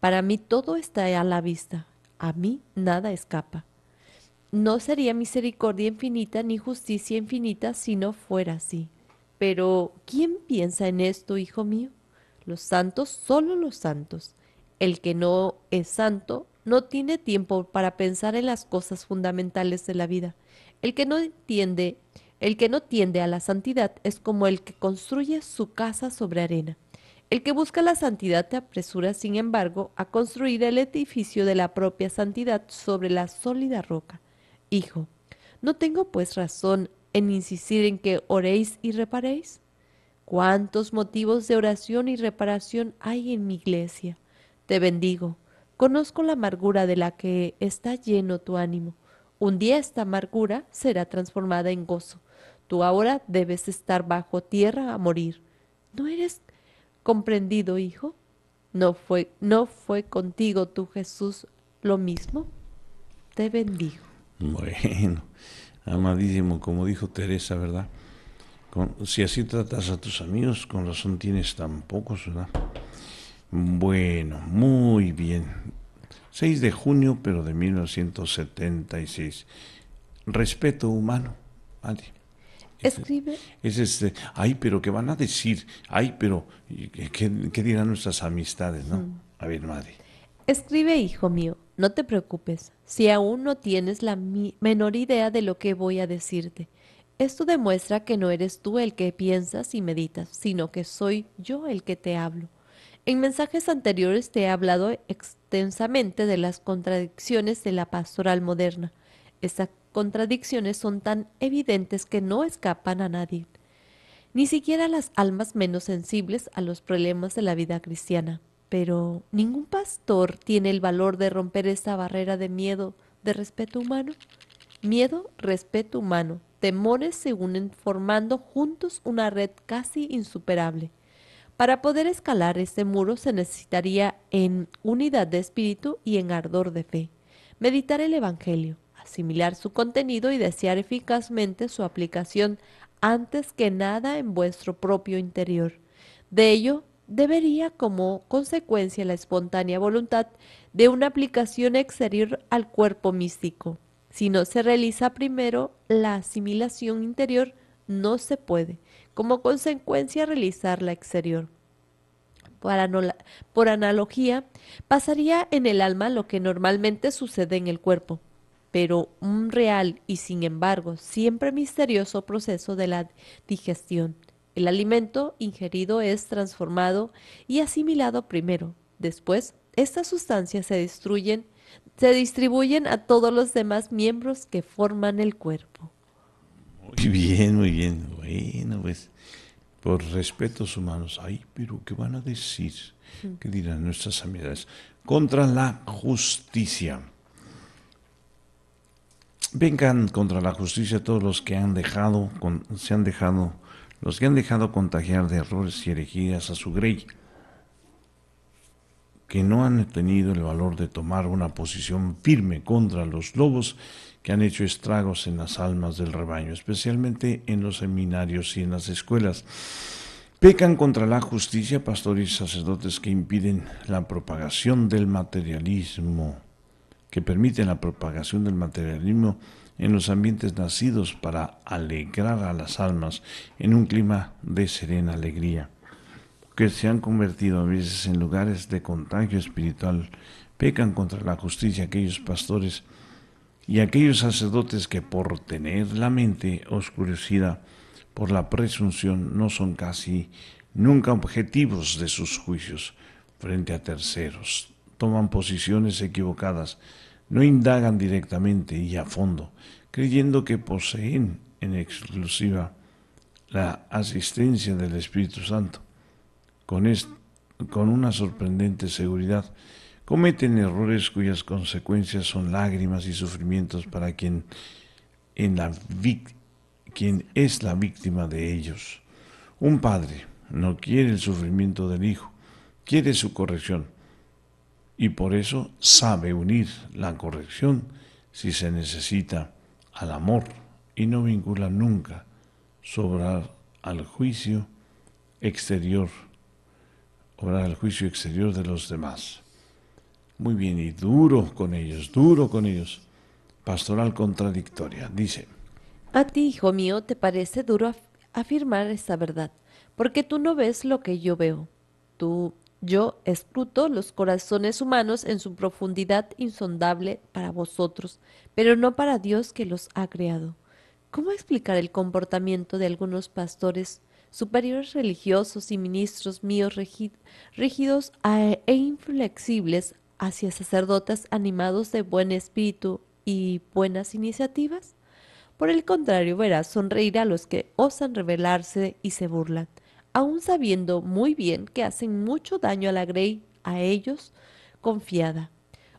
Para mí todo está a la vista, a mí nada escapa. No sería misericordia infinita ni justicia infinita si no fuera así. Pero, ¿quién piensa en esto, hijo mío? Los santos, solo los santos. El que no es santo no tiene tiempo para pensar en las cosas fundamentales de la vida. El que no entiende, el que no tiende a la santidad es como el que construye su casa sobre arena. El que busca la santidad te apresura, sin embargo, a construir el edificio de la propia santidad sobre la sólida roca. Hijo, ¿no tengo pues razón en insistir en que oréis y reparéis? ¿Cuántos motivos de oración y reparación hay en mi iglesia? Te bendigo. Conozco la amargura de la que está lleno tu ánimo. Un día esta amargura será transformada en gozo. Tú ahora debes estar bajo tierra a morir. ¿No eres comprendido, hijo? ¿No fue, no fue contigo tú, Jesús, lo mismo? Te bendigo. Mm. Bueno, amadísimo, como dijo Teresa, ¿verdad? si así tratas a tus amigos, con razón tienes tan pocos, ¿verdad? Bueno, muy bien. 6 de junio, pero de 1976. Respeto humano. madre. Este, Escribe. Es, este, ay, pero ¿qué van a decir? Ay, pero ¿qué, dirán nuestras amistades, no? Mm. A ver, madre. Escribe, hijo mío, no te preocupes, si aún no tienes la menor idea de lo que voy a decirte. Esto demuestra que no eres tú el que piensas y meditas, sino que soy yo el que te hablo. En mensajes anteriores te he hablado extensamente de las contradicciones de la pastoral moderna. Esas contradicciones son tan evidentes que no escapan a nadie, ni siquiera a las almas menos sensibles a los problemas de la vida cristiana. Pero ningún pastor tiene el valor de romper esta barrera de miedo, de respeto humano. Miedo, respeto humano. Temores se unen formando juntos una red casi insuperable. Para poder escalar este muro se necesitaría en unidad de espíritu y en ardor de fe, meditar el Evangelio, asimilar su contenido y desear eficazmente su aplicación antes que nada en vuestro propio interior. De ello debería como consecuencia la espontánea voluntad de una aplicación exterior al cuerpo místico. Si no se realiza primero la asimilación interior, no se puede, como consecuencia, realizar la exterior. Por, por analogía, pasaría en el alma lo que normalmente sucede en el cuerpo, pero un real y sin embargo siempre misterioso proceso de la digestión el alimento ingerido es transformado y asimilado primero. Después, estas sustancias se destruyen, se distribuyen a todos los demás miembros que forman el cuerpo. Muy bien, muy bien. Bueno, pues por respetos humanos. Ay, pero ¿qué van a decir? ¿Qué dirán nuestras amigas? Contra la justicia. Vengan contra la justicia todos los que han dejado, se han dejado los que han dejado contagiar de errores y herejías a su grey, que no han tenido el valor de tomar una posición firme contra los lobos que han hecho estragos en las almas del rebaño, especialmente en los seminarios y en las escuelas. Pecan contra la justicia pastores y sacerdotes que impiden la propagación del materialismo, que permiten la propagación del materialismo en los ambientes nacidos para alegrar a las almas en un clima de serena alegría, que se han convertido a veces en lugares de contagio espiritual, pecan contra la justicia aquellos pastores y aquellos sacerdotes que por tener la mente oscurecida por la presunción no son casi nunca objetivos de sus juicios frente a terceros, toman posiciones equivocadas no indagan directamente y a fondo, creyendo que poseen en exclusiva la asistencia del Espíritu Santo. Con, una sorprendente seguridad, cometen errores cuyas consecuencias son lágrimas y sufrimientos para quien, en la quien es la víctima de ellos. Un padre no quiere el sufrimiento del hijo, quiere su corrección y por eso sabe unir la corrección si se necesita al amor y no vincula nunca sobrar al juicio exterior, obrar al juicio exterior de los demás. Muy bien, y duro con ellos, duro con ellos. Pastoral contradictoria, dice. A ti, hijo mío, te parece duro afirmar esta verdad, porque tú no ves lo que yo veo. Tú yo escruto los corazones humanos en su profundidad insondable para vosotros, pero no para Dios que los ha creado. ¿Cómo explicar el comportamiento de algunos pastores, superiores religiosos y ministros míos rígidos e inflexibles hacia sacerdotes animados de buen espíritu y buenas iniciativas? Por el contrario, verás sonreír a los que osan rebelarse y se burlan aun sabiendo muy bien que hacen mucho daño a la Grey, a ellos, confiada.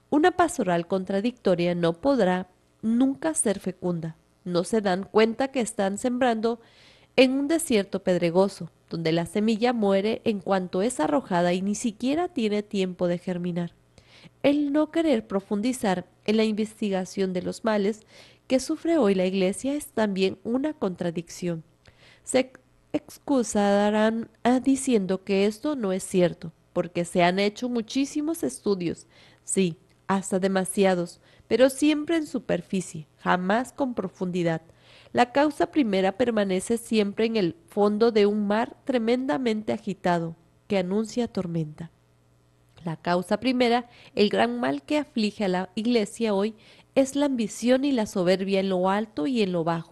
Una pastoral contradictoria no podrá nunca ser fecunda. No se dan cuenta que están sembrando en un desierto pedregoso, donde la semilla muere en cuanto es arrojada y ni siquiera tiene tiempo de germinar. El no querer profundizar en la investigación de los males que sufre hoy la Iglesia es también una contradicción. Se excusa darán ah, diciendo que esto no es cierto, porque se han hecho muchísimos estudios, sí, hasta demasiados, pero siempre en superficie, jamás con profundidad. La causa primera permanece siempre en el fondo de un mar tremendamente agitado, que anuncia tormenta. La causa primera, el gran mal que aflige a la Iglesia hoy, es la ambición y la soberbia en lo alto y en lo bajo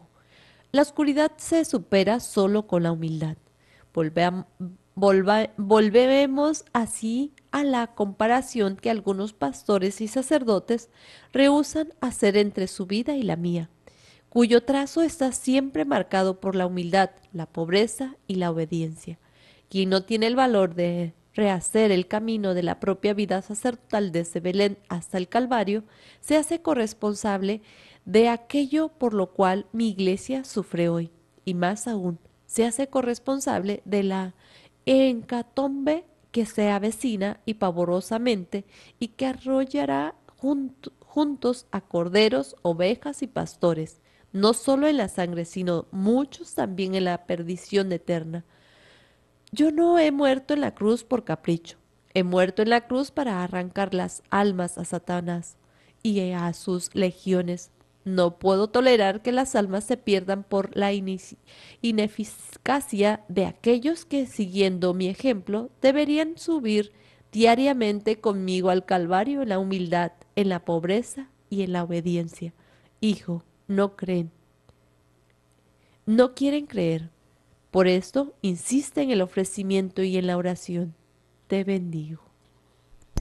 la oscuridad se supera solo con la humildad. volvemos así a la comparación que algunos pastores y sacerdotes rehusan hacer entre su vida y la mía, cuyo trazo está siempre marcado por la humildad, la pobreza y la obediencia. Quien no tiene el valor de rehacer el camino de la propia vida sacerdotal desde Belén hasta el Calvario, se hace corresponsable de aquello por lo cual mi iglesia sufre hoy y más aún se hace corresponsable de la encatombe que se avecina y pavorosamente y que arrollará juntos a corderos, ovejas y pastores, no solo en la sangre, sino muchos también en la perdición eterna. Yo no he muerto en la cruz por capricho, he muerto en la cruz para arrancar las almas a Satanás y a sus legiones no puedo tolerar que las almas se pierdan por la ineficacia de aquellos que, siguiendo mi ejemplo, deberían subir diariamente conmigo al Calvario en la humildad, en la pobreza y en la obediencia. Hijo, no creen. No quieren creer. Por esto insiste en el ofrecimiento y en la oración. Te bendigo.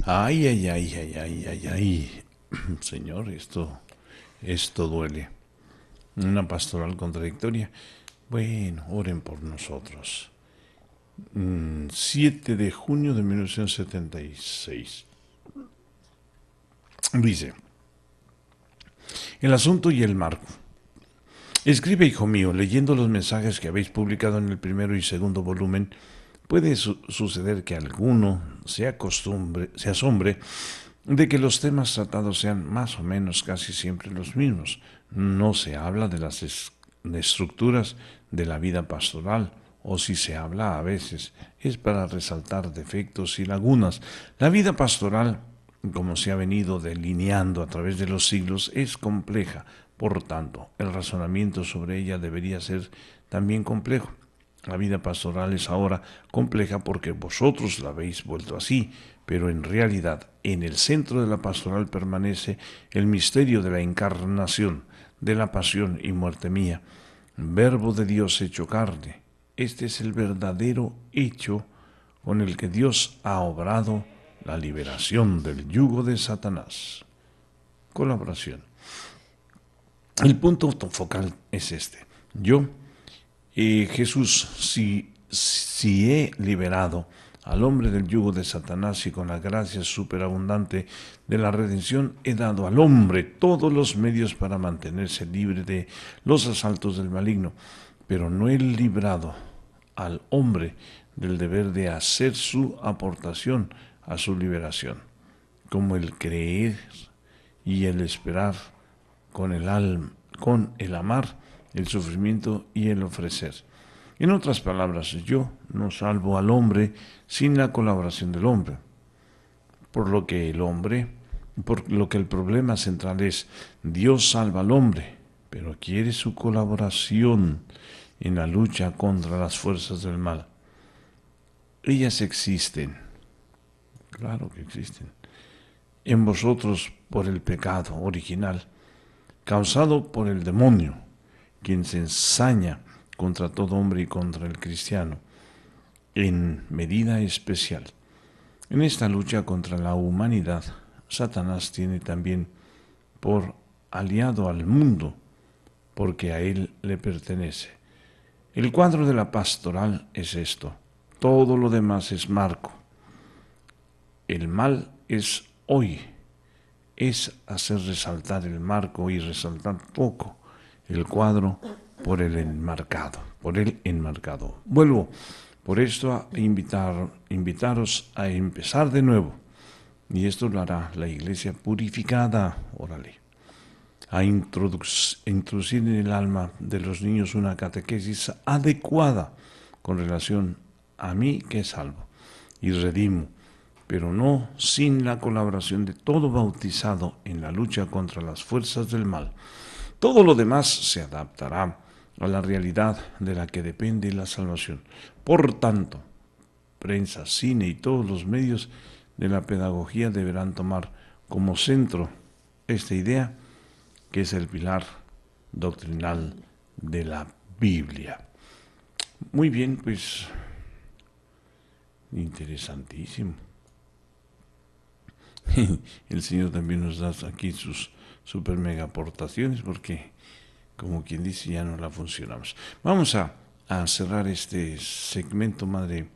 Ay, ay, ay, ay, ay, ay, ay. [CLEARS THROAT] Señor, esto esto duele. Una pastoral contradictoria. Bueno, oren por nosotros. 7 mm, de junio de 1976. Dice, el asunto y el marco. Escribe, hijo mío, leyendo los mensajes que habéis publicado en el primero y segundo volumen, puede suceder que alguno se, acostumbre, se asombre de que los temas tratados sean más o menos casi siempre los mismos. No se habla de las estructuras de la vida pastoral, o si se habla a veces, es para resaltar defectos y lagunas. La vida pastoral, como se ha venido delineando a través de los siglos, es compleja, por tanto, el razonamiento sobre ella debería ser también complejo. La vida pastoral es ahora compleja porque vosotros la habéis vuelto así, pero en realidad en el centro de la pastoral permanece el misterio de la encarnación, de la pasión y muerte mía. Verbo de Dios hecho carne. Este es el verdadero hecho con el que Dios ha obrado la liberación del yugo de Satanás. Colaboración. El punto focal es este. Yo, y eh, Jesús, si, si he liberado al hombre del yugo de Satanás y con la gracia superabundante de la redención he dado al hombre todos los medios para mantenerse libre de los asaltos del maligno, pero no he librado al hombre del deber de hacer su aportación a su liberación, como el creer y el esperar con el alma, con el amar, el sufrimiento y el ofrecer. En otras palabras, yo no salvo al hombre sin la colaboración del hombre. Por lo que el hombre, por lo que el problema central es, Dios salva al hombre, pero quiere su colaboración en la lucha contra las fuerzas del mal. Ellas existen, claro que existen, en vosotros por el pecado original, causado por el demonio, quien se ensaña contra todo hombre y contra el cristiano, en medida especial. En esta lucha contra la humanidad, Satanás tiene también por aliado al mundo, porque a él le pertenece. El cuadro de la pastoral es esto, todo lo demás es marco. El mal es hoy, es hacer resaltar el marco y resaltar poco. El cuadro por el enmarcado, por el enmarcado. Vuelvo por esto a invitar, invitaros a empezar de nuevo. Y esto lo hará la iglesia purificada, órale, a introducir en el alma de los niños una catequesis adecuada con relación a mí que salvo y redimo, pero no sin la colaboración de todo bautizado en la lucha contra las fuerzas del mal. Todo lo demás se adaptará a la realidad de la que depende la salvación. Por tanto, prensa, cine y todos los medios de la pedagogía deberán tomar como centro esta idea que es el pilar doctrinal de la Biblia. Muy bien, pues interesantísimo. [LAUGHS] El Señor también nos da aquí sus super mega aportaciones porque como quien dice, ya no la funcionamos. Vamos a, cerrar este segmento, madre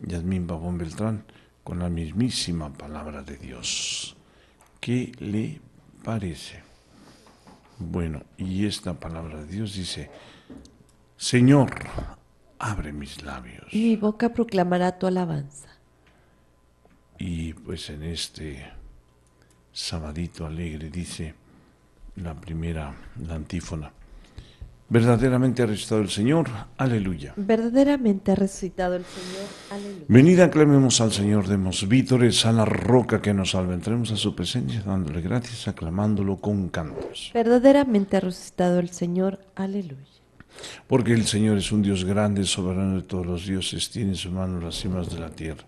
Yasmín Babón Beltrán, con la mismísima palabra de Dios. ¿Qué le parece? Bueno, y esta palabra de Dios dice, Señor, abre mis labios. Y mi boca proclamará tu alabanza. Y pues en este sabadito alegre dice la primera, la antífona, Verdaderamente ha resucitado el Señor, aleluya. Verdaderamente ha resucitado el Señor, aleluya. Venid, aclamemos al Señor, demos vítores a la roca que nos salva. Entremos a su presencia dándole gracias, aclamándolo con cantos. Verdaderamente ha resucitado el Señor, aleluya. Porque el Señor es un Dios grande, soberano de todos los dioses, tiene en su mano las cimas de la tierra.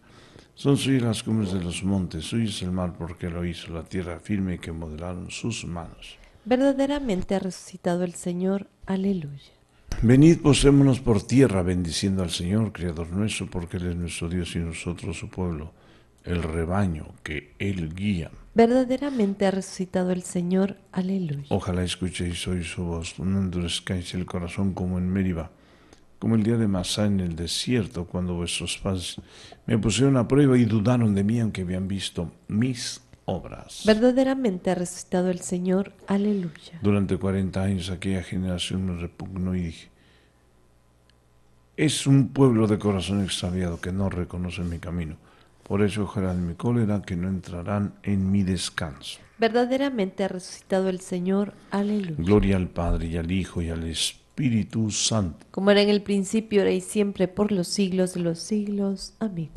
Son suyas las cumbres de los montes, suyo es el mar porque lo hizo, la tierra firme que modelaron sus manos. Verdaderamente ha resucitado el Señor. Aleluya. Venid, posémonos por tierra, bendiciendo al Señor, Creador nuestro, porque Él es nuestro Dios y nosotros su pueblo, el rebaño que Él guía. Verdaderamente ha resucitado el Señor. Aleluya. Ojalá escuchéis hoy su voz, no endurezcáis el corazón como en Meriba, como el día de Masá en el desierto, cuando vuestros padres me pusieron a prueba y dudaron de mí, aunque habían visto mis obras. Verdaderamente ha resucitado el Señor, aleluya. Durante 40 años aquella generación me repugnó y dije, es un pueblo de corazón extraviado que no reconoce mi camino. Por eso ojalá en mi cólera que no entrarán en mi descanso. Verdaderamente ha resucitado el Señor. Aleluya. Gloria al Padre y al Hijo y al Espíritu Santo. Como era en el principio, era y siempre, por los siglos de los siglos. Amén.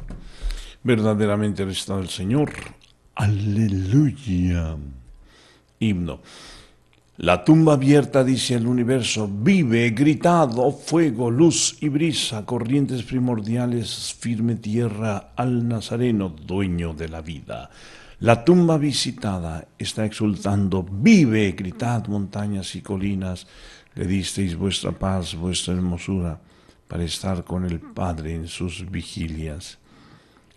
Verdaderamente ha resucitado el Señor. Aleluya. Himno. La tumba abierta, dice el universo, vive, gritado, fuego, luz y brisa, corrientes primordiales, firme tierra al Nazareno, dueño de la vida. La tumba visitada está exultando, vive, gritad montañas y colinas, le disteis vuestra paz, vuestra hermosura, para estar con el Padre en sus vigilias.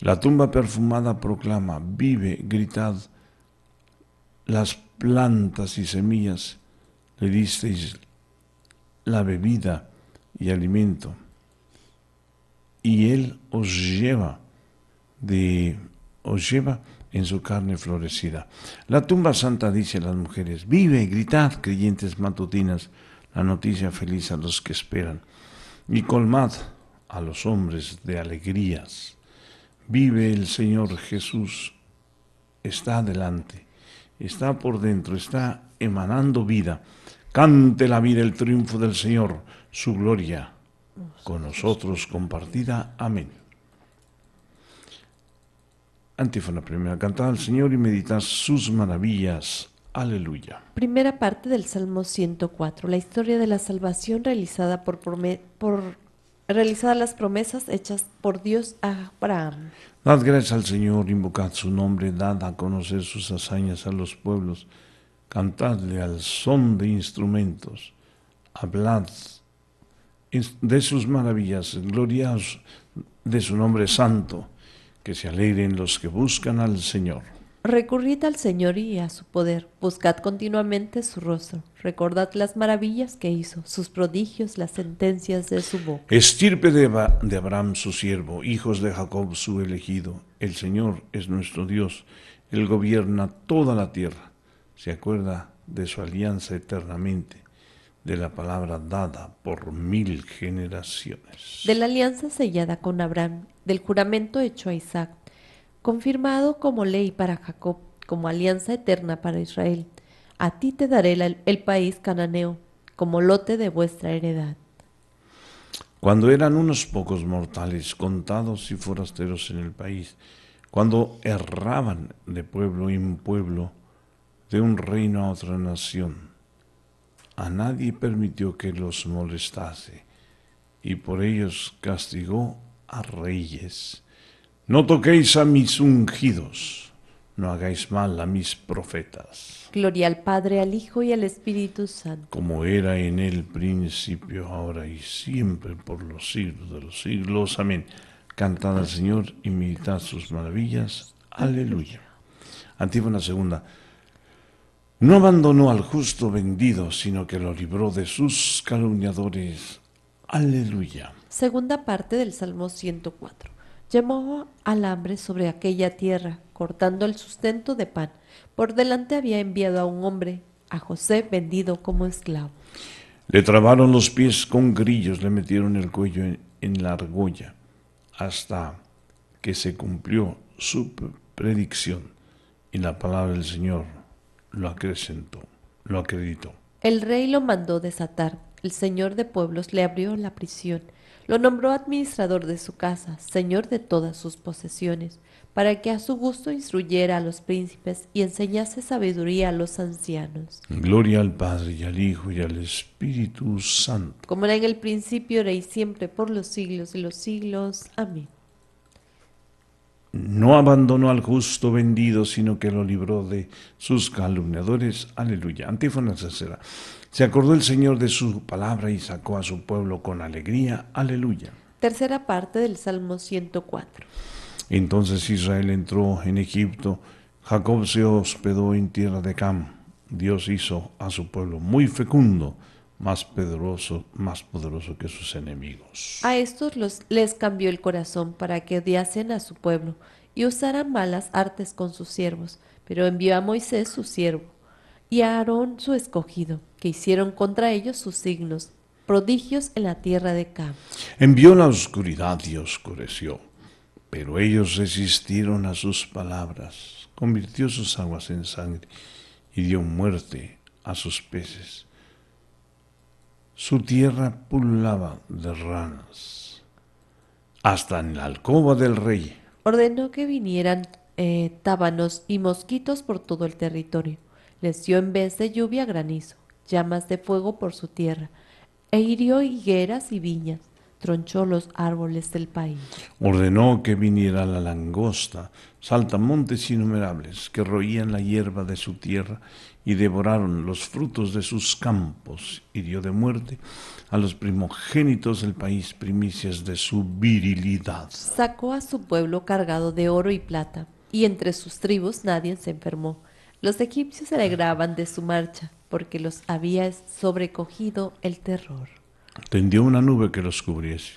La tumba perfumada proclama, vive, gritad, las plantas y semillas le disteis la bebida y alimento, y él os lleva de os lleva en su carne florecida. La tumba santa dice a las mujeres, vive, gritad, creyentes matutinas, la noticia feliz a los que esperan, y colmad a los hombres de alegrías. Vive el Señor Jesús. Está adelante, está por dentro, está emanando vida. Cante la vida el triunfo del Señor, su gloria con nosotros compartida. Amén. Antífona primera, cantad al Señor y meditar sus maravillas. Aleluya. Primera parte del Salmo 104, la historia de la salvación realizada por, por realizadas las promesas hechas por Dios a Abraham. Dad gracias al Señor, invocad su nombre, dad a conocer sus hazañas a los pueblos, cantadle al son de instrumentos, hablad de sus maravillas, gloriaos de su nombre santo, que se alegren los que buscan al Señor. Recurrid al Señor y a su poder, buscad continuamente su rostro, recordad las maravillas que hizo, sus prodigios, las sentencias de su boca. Estirpe de, de Abraham su siervo, hijos de Jacob su elegido, el Señor es nuestro Dios, Él gobierna toda la tierra, se acuerda de su alianza eternamente de la palabra dada por mil generaciones. De la alianza sellada con Abraham, del juramento hecho a Isaac, confirmado como ley para Jacob, como alianza eterna para Israel. A ti te daré el, país cananeo, como lote de vuestra heredad. Cuando eran unos pocos mortales, contados y forasteros en el país, cuando erraban de pueblo en pueblo, de un reino a otra nación, a nadie permitió que los molestase, y por ellos castigó a reyes no toquéis a mis ungidos, no hagáis mal a mis profetas. Gloria al Padre, al Hijo y al Espíritu Santo. Como era en el principio, ahora y siempre, por los siglos de los siglos. Amén. Cantad al Señor y meditad sus maravillas. Aleluya. Antífona segunda. No abandonó al justo vendido, sino que lo libró de sus calumniadores. Aleluya. Segunda parte del Salmo 104 al alambre sobre aquella tierra, cortando el sustento de pan. Por delante había enviado a un hombre, a José, vendido como esclavo. Le trabaron los pies con grillos, le metieron el cuello en, la argolla, hasta que se cumplió su predicción. Y la palabra del Señor lo acrecentó, lo acreditó. El rey lo mandó desatar. El señor de pueblos le abrió la prisión lo nombró administrador de su casa, señor de todas sus posesiones, para que a su gusto instruyera a los príncipes y enseñase sabiduría a los ancianos. Gloria al Padre y al Hijo y al Espíritu Santo. Como era en el principio, era y siempre, por los siglos de los siglos. Amén. No abandonó al justo vendido, sino que lo libró de sus calumniadores. Aleluya. Antífona será. Se acordó el Señor de su palabra y sacó a su pueblo con alegría. Aleluya. Tercera parte del Salmo 104. Entonces Israel entró en Egipto, Jacob se hospedó en tierra de Cam. Dios hizo a su pueblo muy fecundo, más poderoso, más poderoso que sus enemigos. A estos los, les cambió el corazón para que odiasen a su pueblo y usaran malas artes con sus siervos, pero envió a Moisés su siervo y a Aarón su escogido, que hicieron contra ellos sus signos, prodigios en la tierra de Ca. Envió la oscuridad y oscureció, pero ellos resistieron a sus palabras, convirtió sus aguas en sangre y dio muerte a sus peces. Su tierra pululaba de ranas, hasta en la alcoba del rey. Ordenó que vinieran eh, tábanos y mosquitos por todo el territorio les dio en vez de lluvia granizo, llamas de fuego por su tierra, e hirió higueras y viñas, tronchó los árboles del país. Ordenó que viniera la langosta, saltamontes innumerables que roían la hierba de su tierra y devoraron los frutos de sus campos, hirió de muerte a los primogénitos del país, primicias de su virilidad. Sacó a su pueblo cargado de oro y plata, y entre sus tribus nadie se enfermó los egipcios se alegraban de su marcha porque los había sobrecogido el terror. Tendió una nube que los cubriese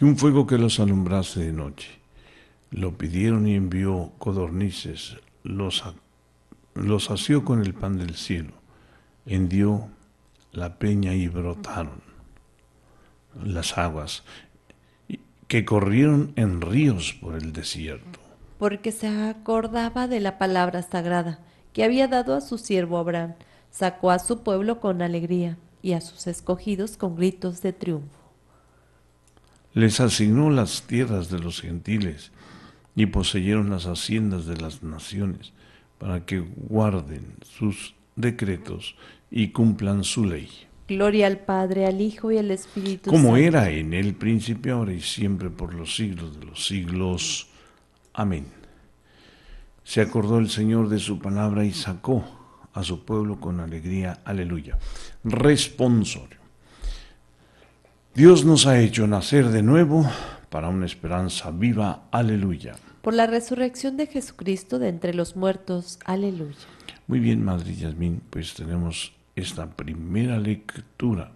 y un fuego que los alumbrase de noche. Lo pidieron y envió codornices, los, los asió con el pan del cielo, hendió la peña y brotaron las aguas que corrieron en ríos por el desierto porque se acordaba de la palabra sagrada que había dado a su siervo Abraham. Sacó a su pueblo con alegría y a sus escogidos con gritos de triunfo. Les asignó las tierras de los gentiles y poseyeron las haciendas de las naciones para que guarden sus decretos y cumplan su ley. Gloria al Padre, al Hijo y al Espíritu Como era en el principio, ahora y siempre, por los siglos de los siglos. Amén. Se acordó el Señor de su palabra y sacó a su pueblo con alegría. Aleluya. Responsorio. Dios nos ha hecho nacer de nuevo para una esperanza viva. Aleluya. Por la resurrección de Jesucristo de entre los muertos. Aleluya. Muy bien, Madre Yasmín, pues tenemos esta primera lectura.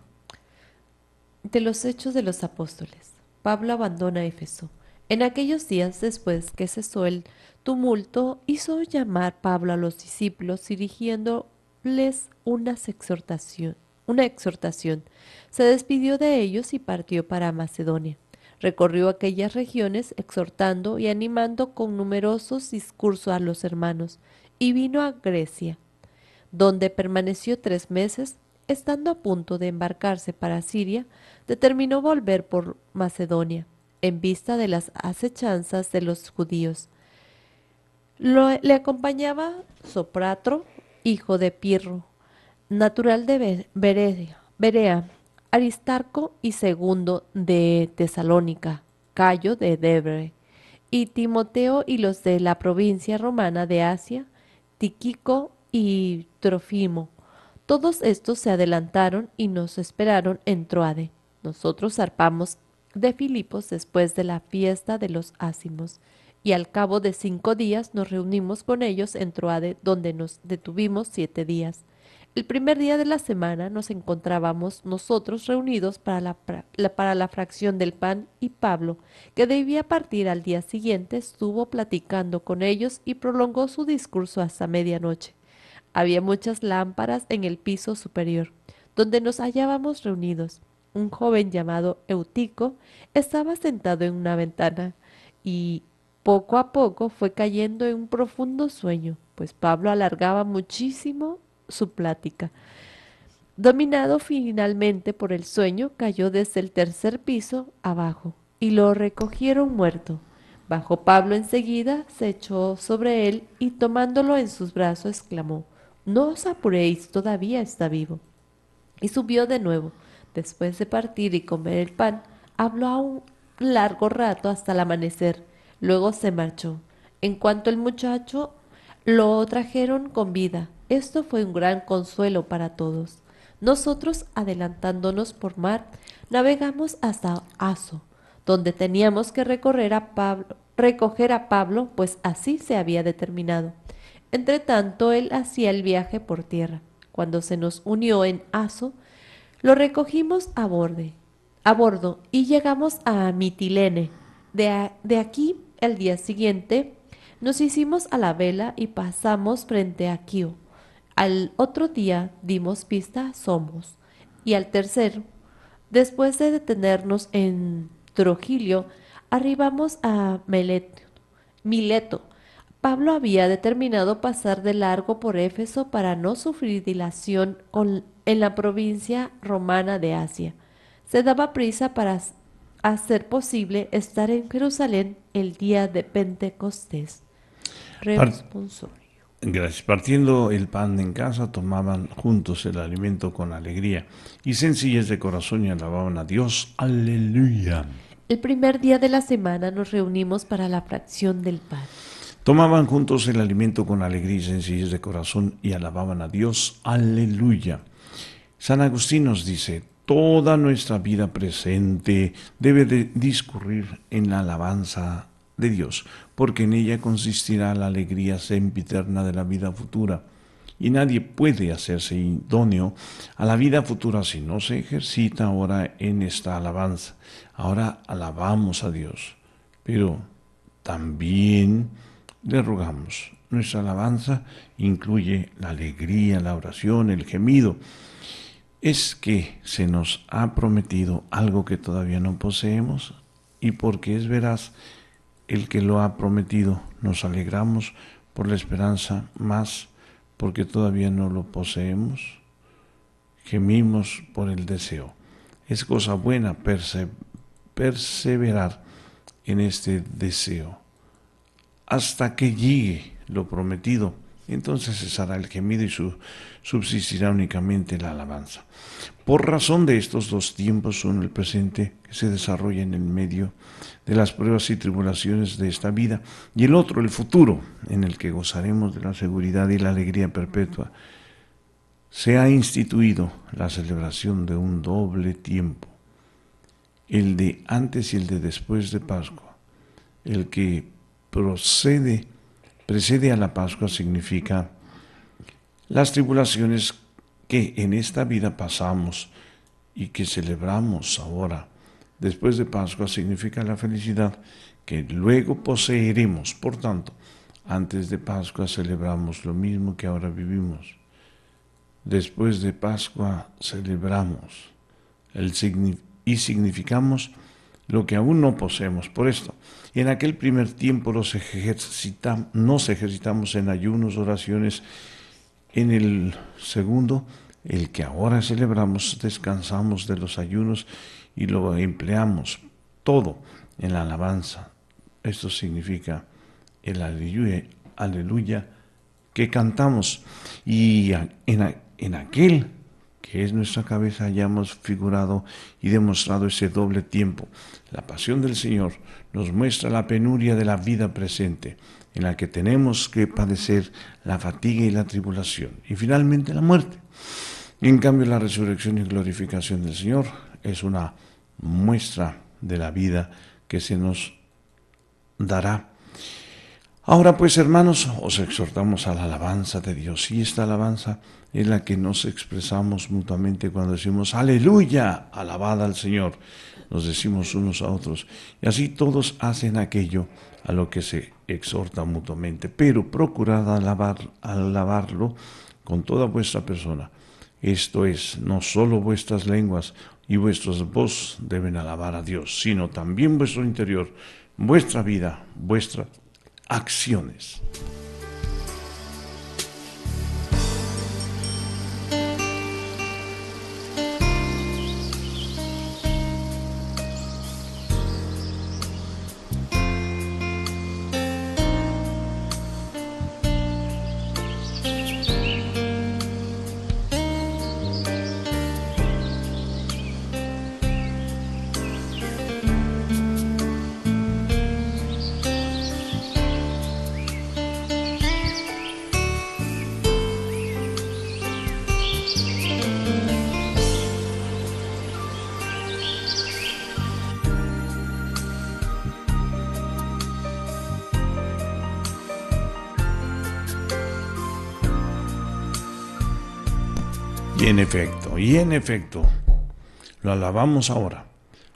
De los Hechos de los Apóstoles. Pablo abandona Éfeso. En aquellos días después que cesó el tumulto, hizo llamar Pablo a los discípulos dirigiéndoles una exhortación. Una exhortación. Se despidió de ellos y partió para Macedonia. Recorrió aquellas regiones exhortando y animando con numerosos discursos a los hermanos, y vino a Grecia, donde permaneció tres meses, estando a punto de embarcarse para Siria, determinó volver por Macedonia en vista de las acechanzas de los judíos. le acompañaba Sopratro, hijo de Pirro, natural de Berea, Aristarco y segundo de Tesalónica, Cayo de Debre, y Timoteo y los de la provincia romana de Asia, Tiquico y Trofimo. Todos estos se adelantaron y nos esperaron en Troade. Nosotros zarpamos de Filipos después de la fiesta de los ácimos, y al cabo de cinco días nos reunimos con ellos en Troade, donde nos detuvimos siete días. El primer día de la semana nos encontrábamos nosotros reunidos para la, para la fracción del pan y Pablo, que debía partir al día siguiente, estuvo platicando con ellos y prolongó su discurso hasta medianoche. Había muchas lámparas en el piso superior, donde nos hallábamos reunidos un joven llamado Eutico estaba sentado en una ventana y poco a poco fue cayendo en un profundo sueño, pues Pablo alargaba muchísimo su plática. Dominado finalmente por el sueño, cayó desde el tercer piso abajo y lo recogieron muerto. Bajó Pablo enseguida, se echó sobre él y tomándolo en sus brazos exclamó, No os apuréis, todavía está vivo. Y subió de nuevo. Después de partir y comer el pan, habló a un largo rato hasta el amanecer. Luego se marchó. En cuanto el muchacho lo trajeron con vida. Esto fue un gran consuelo para todos. Nosotros, adelantándonos por mar, navegamos hasta Aso, donde teníamos que recorrer a Pablo, recoger a Pablo, pues así se había determinado. Entretanto, él hacía el viaje por tierra. Cuando se nos unió en Aso, lo recogimos a, borde, a bordo y llegamos a Mitilene. De, de aquí, el día siguiente, nos hicimos a la vela y pasamos frente a Kio. Al otro día dimos pista a Somos y al tercer, después de detenernos en Trogilio, arribamos a Mileto. Pablo había determinado pasar de largo por Éfeso para no sufrir dilación con en la provincia romana de Asia. Se daba prisa para hacer posible estar en Jerusalén el día de Pentecostés. Gracias. Partiendo el pan en casa, tomaban juntos el alimento con alegría y sencillez de corazón y alababan a Dios. Aleluya. El primer día de la semana nos reunimos para la fracción del pan. Tomaban juntos el alimento con alegría y sencillez de corazón y alababan a Dios. Aleluya. San Agustín nos dice, toda nuestra vida presente debe discurrir en la alabanza de Dios, porque en ella consistirá la alegría sempiterna de la vida futura. Y nadie puede hacerse idóneo a la vida futura si no se ejercita ahora en esta alabanza. Ahora alabamos a Dios, pero también le rogamos. Nuestra alabanza incluye la alegría, la oración, el gemido, es que se nos ha prometido algo que todavía no poseemos y porque es veraz el que lo ha prometido, nos alegramos por la esperanza más porque todavía no lo poseemos, gemimos por el deseo. Es cosa buena perseverar en este deseo hasta que llegue lo prometido entonces cesará el gemido y su, subsistirá únicamente la alabanza. Por razón de estos dos tiempos, uno el presente, que se desarrolla en el medio de las pruebas y tribulaciones de esta vida, y el otro, el futuro, en el que gozaremos de la seguridad y la alegría perpetua, se ha instituido la celebración de un doble tiempo, el de antes y el de después de Pascua, el que procede precede a la Pascua significa las tribulaciones que en esta vida pasamos y que celebramos ahora. Después de Pascua significa la felicidad que luego poseeremos. Por tanto, antes de Pascua celebramos lo mismo que ahora vivimos. Después de Pascua celebramos el y significamos lo que aún no poseemos. Por esto, en aquel primer tiempo los nos ejercitamos en ayunos, oraciones. En el segundo, el que ahora celebramos, descansamos de los ayunos y lo empleamos todo en la alabanza. Esto significa el aleluya, aleluya que cantamos. Y en, en aquel que es nuestra cabeza hayamos figurado y demostrado ese doble tiempo. La pasión del Señor nos muestra la penuria de la vida presente, en la que tenemos que padecer la fatiga y la tribulación, y finalmente la muerte. en cambio, la resurrección y glorificación del Señor es una muestra de la vida que se nos dará. Ahora pues, hermanos, os exhortamos a la alabanza de Dios. Y esta alabanza es la que nos expresamos mutuamente cuando decimos, aleluya, alabada al Señor nos decimos unos a otros, y así todos hacen aquello a lo que se exhorta mutuamente. Pero procurad alabar, alabarlo con toda vuestra persona. Esto es, no solo vuestras lenguas y vuestros voz deben alabar a Dios, sino también vuestro interior, vuestra vida, vuestras acciones. en efecto, lo alabamos ahora,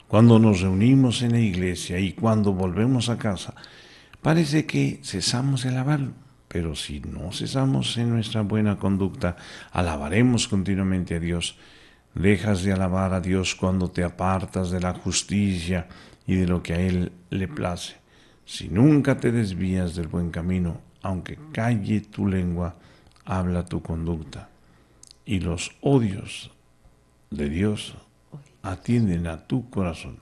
cuando nos reunimos en la iglesia y cuando volvemos a casa. Parece que cesamos de alabar, pero si no cesamos en nuestra buena conducta, alabaremos continuamente a Dios. Dejas de alabar a Dios cuando te apartas de la justicia y de lo que a Él le place. Si nunca te desvías del buen camino, aunque calle tu lengua, habla tu conducta. Y los odios de Dios atienden a tu corazón,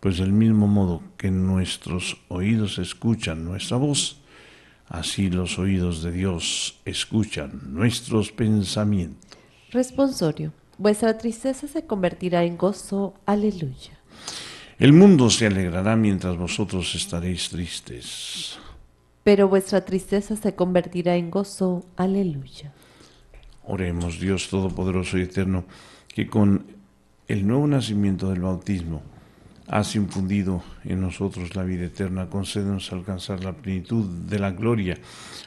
pues del mismo modo que nuestros oídos escuchan nuestra voz, así los oídos de Dios escuchan nuestros pensamientos. Responsorio, vuestra tristeza se convertirá en gozo, aleluya. El mundo se alegrará mientras vosotros estaréis tristes. Pero vuestra tristeza se convertirá en gozo, aleluya. Oremos Dios Todopoderoso y Eterno que con el nuevo nacimiento del bautismo has infundido en nosotros la vida eterna. Concédenos alcanzar la plenitud de la gloria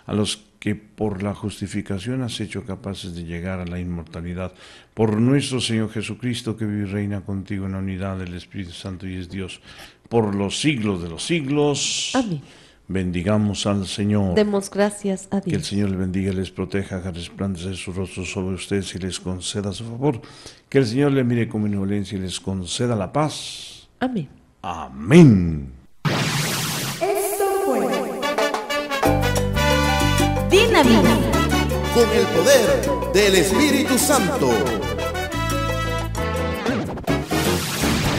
a los que por la justificación has hecho capaces de llegar a la inmortalidad. Por nuestro Señor Jesucristo, que vive y reina contigo en la unidad del Espíritu Santo y es Dios, por los siglos de los siglos. Amén. Bendigamos al Señor. Demos gracias a Dios. Que el Señor les bendiga, les proteja, que resplandece su rostro sobre ustedes y les conceda su favor. Que el Señor le mire con benevolencia y les conceda la paz. Amén. Amén. Esto fue Dinamita. Con el poder del Espíritu Santo.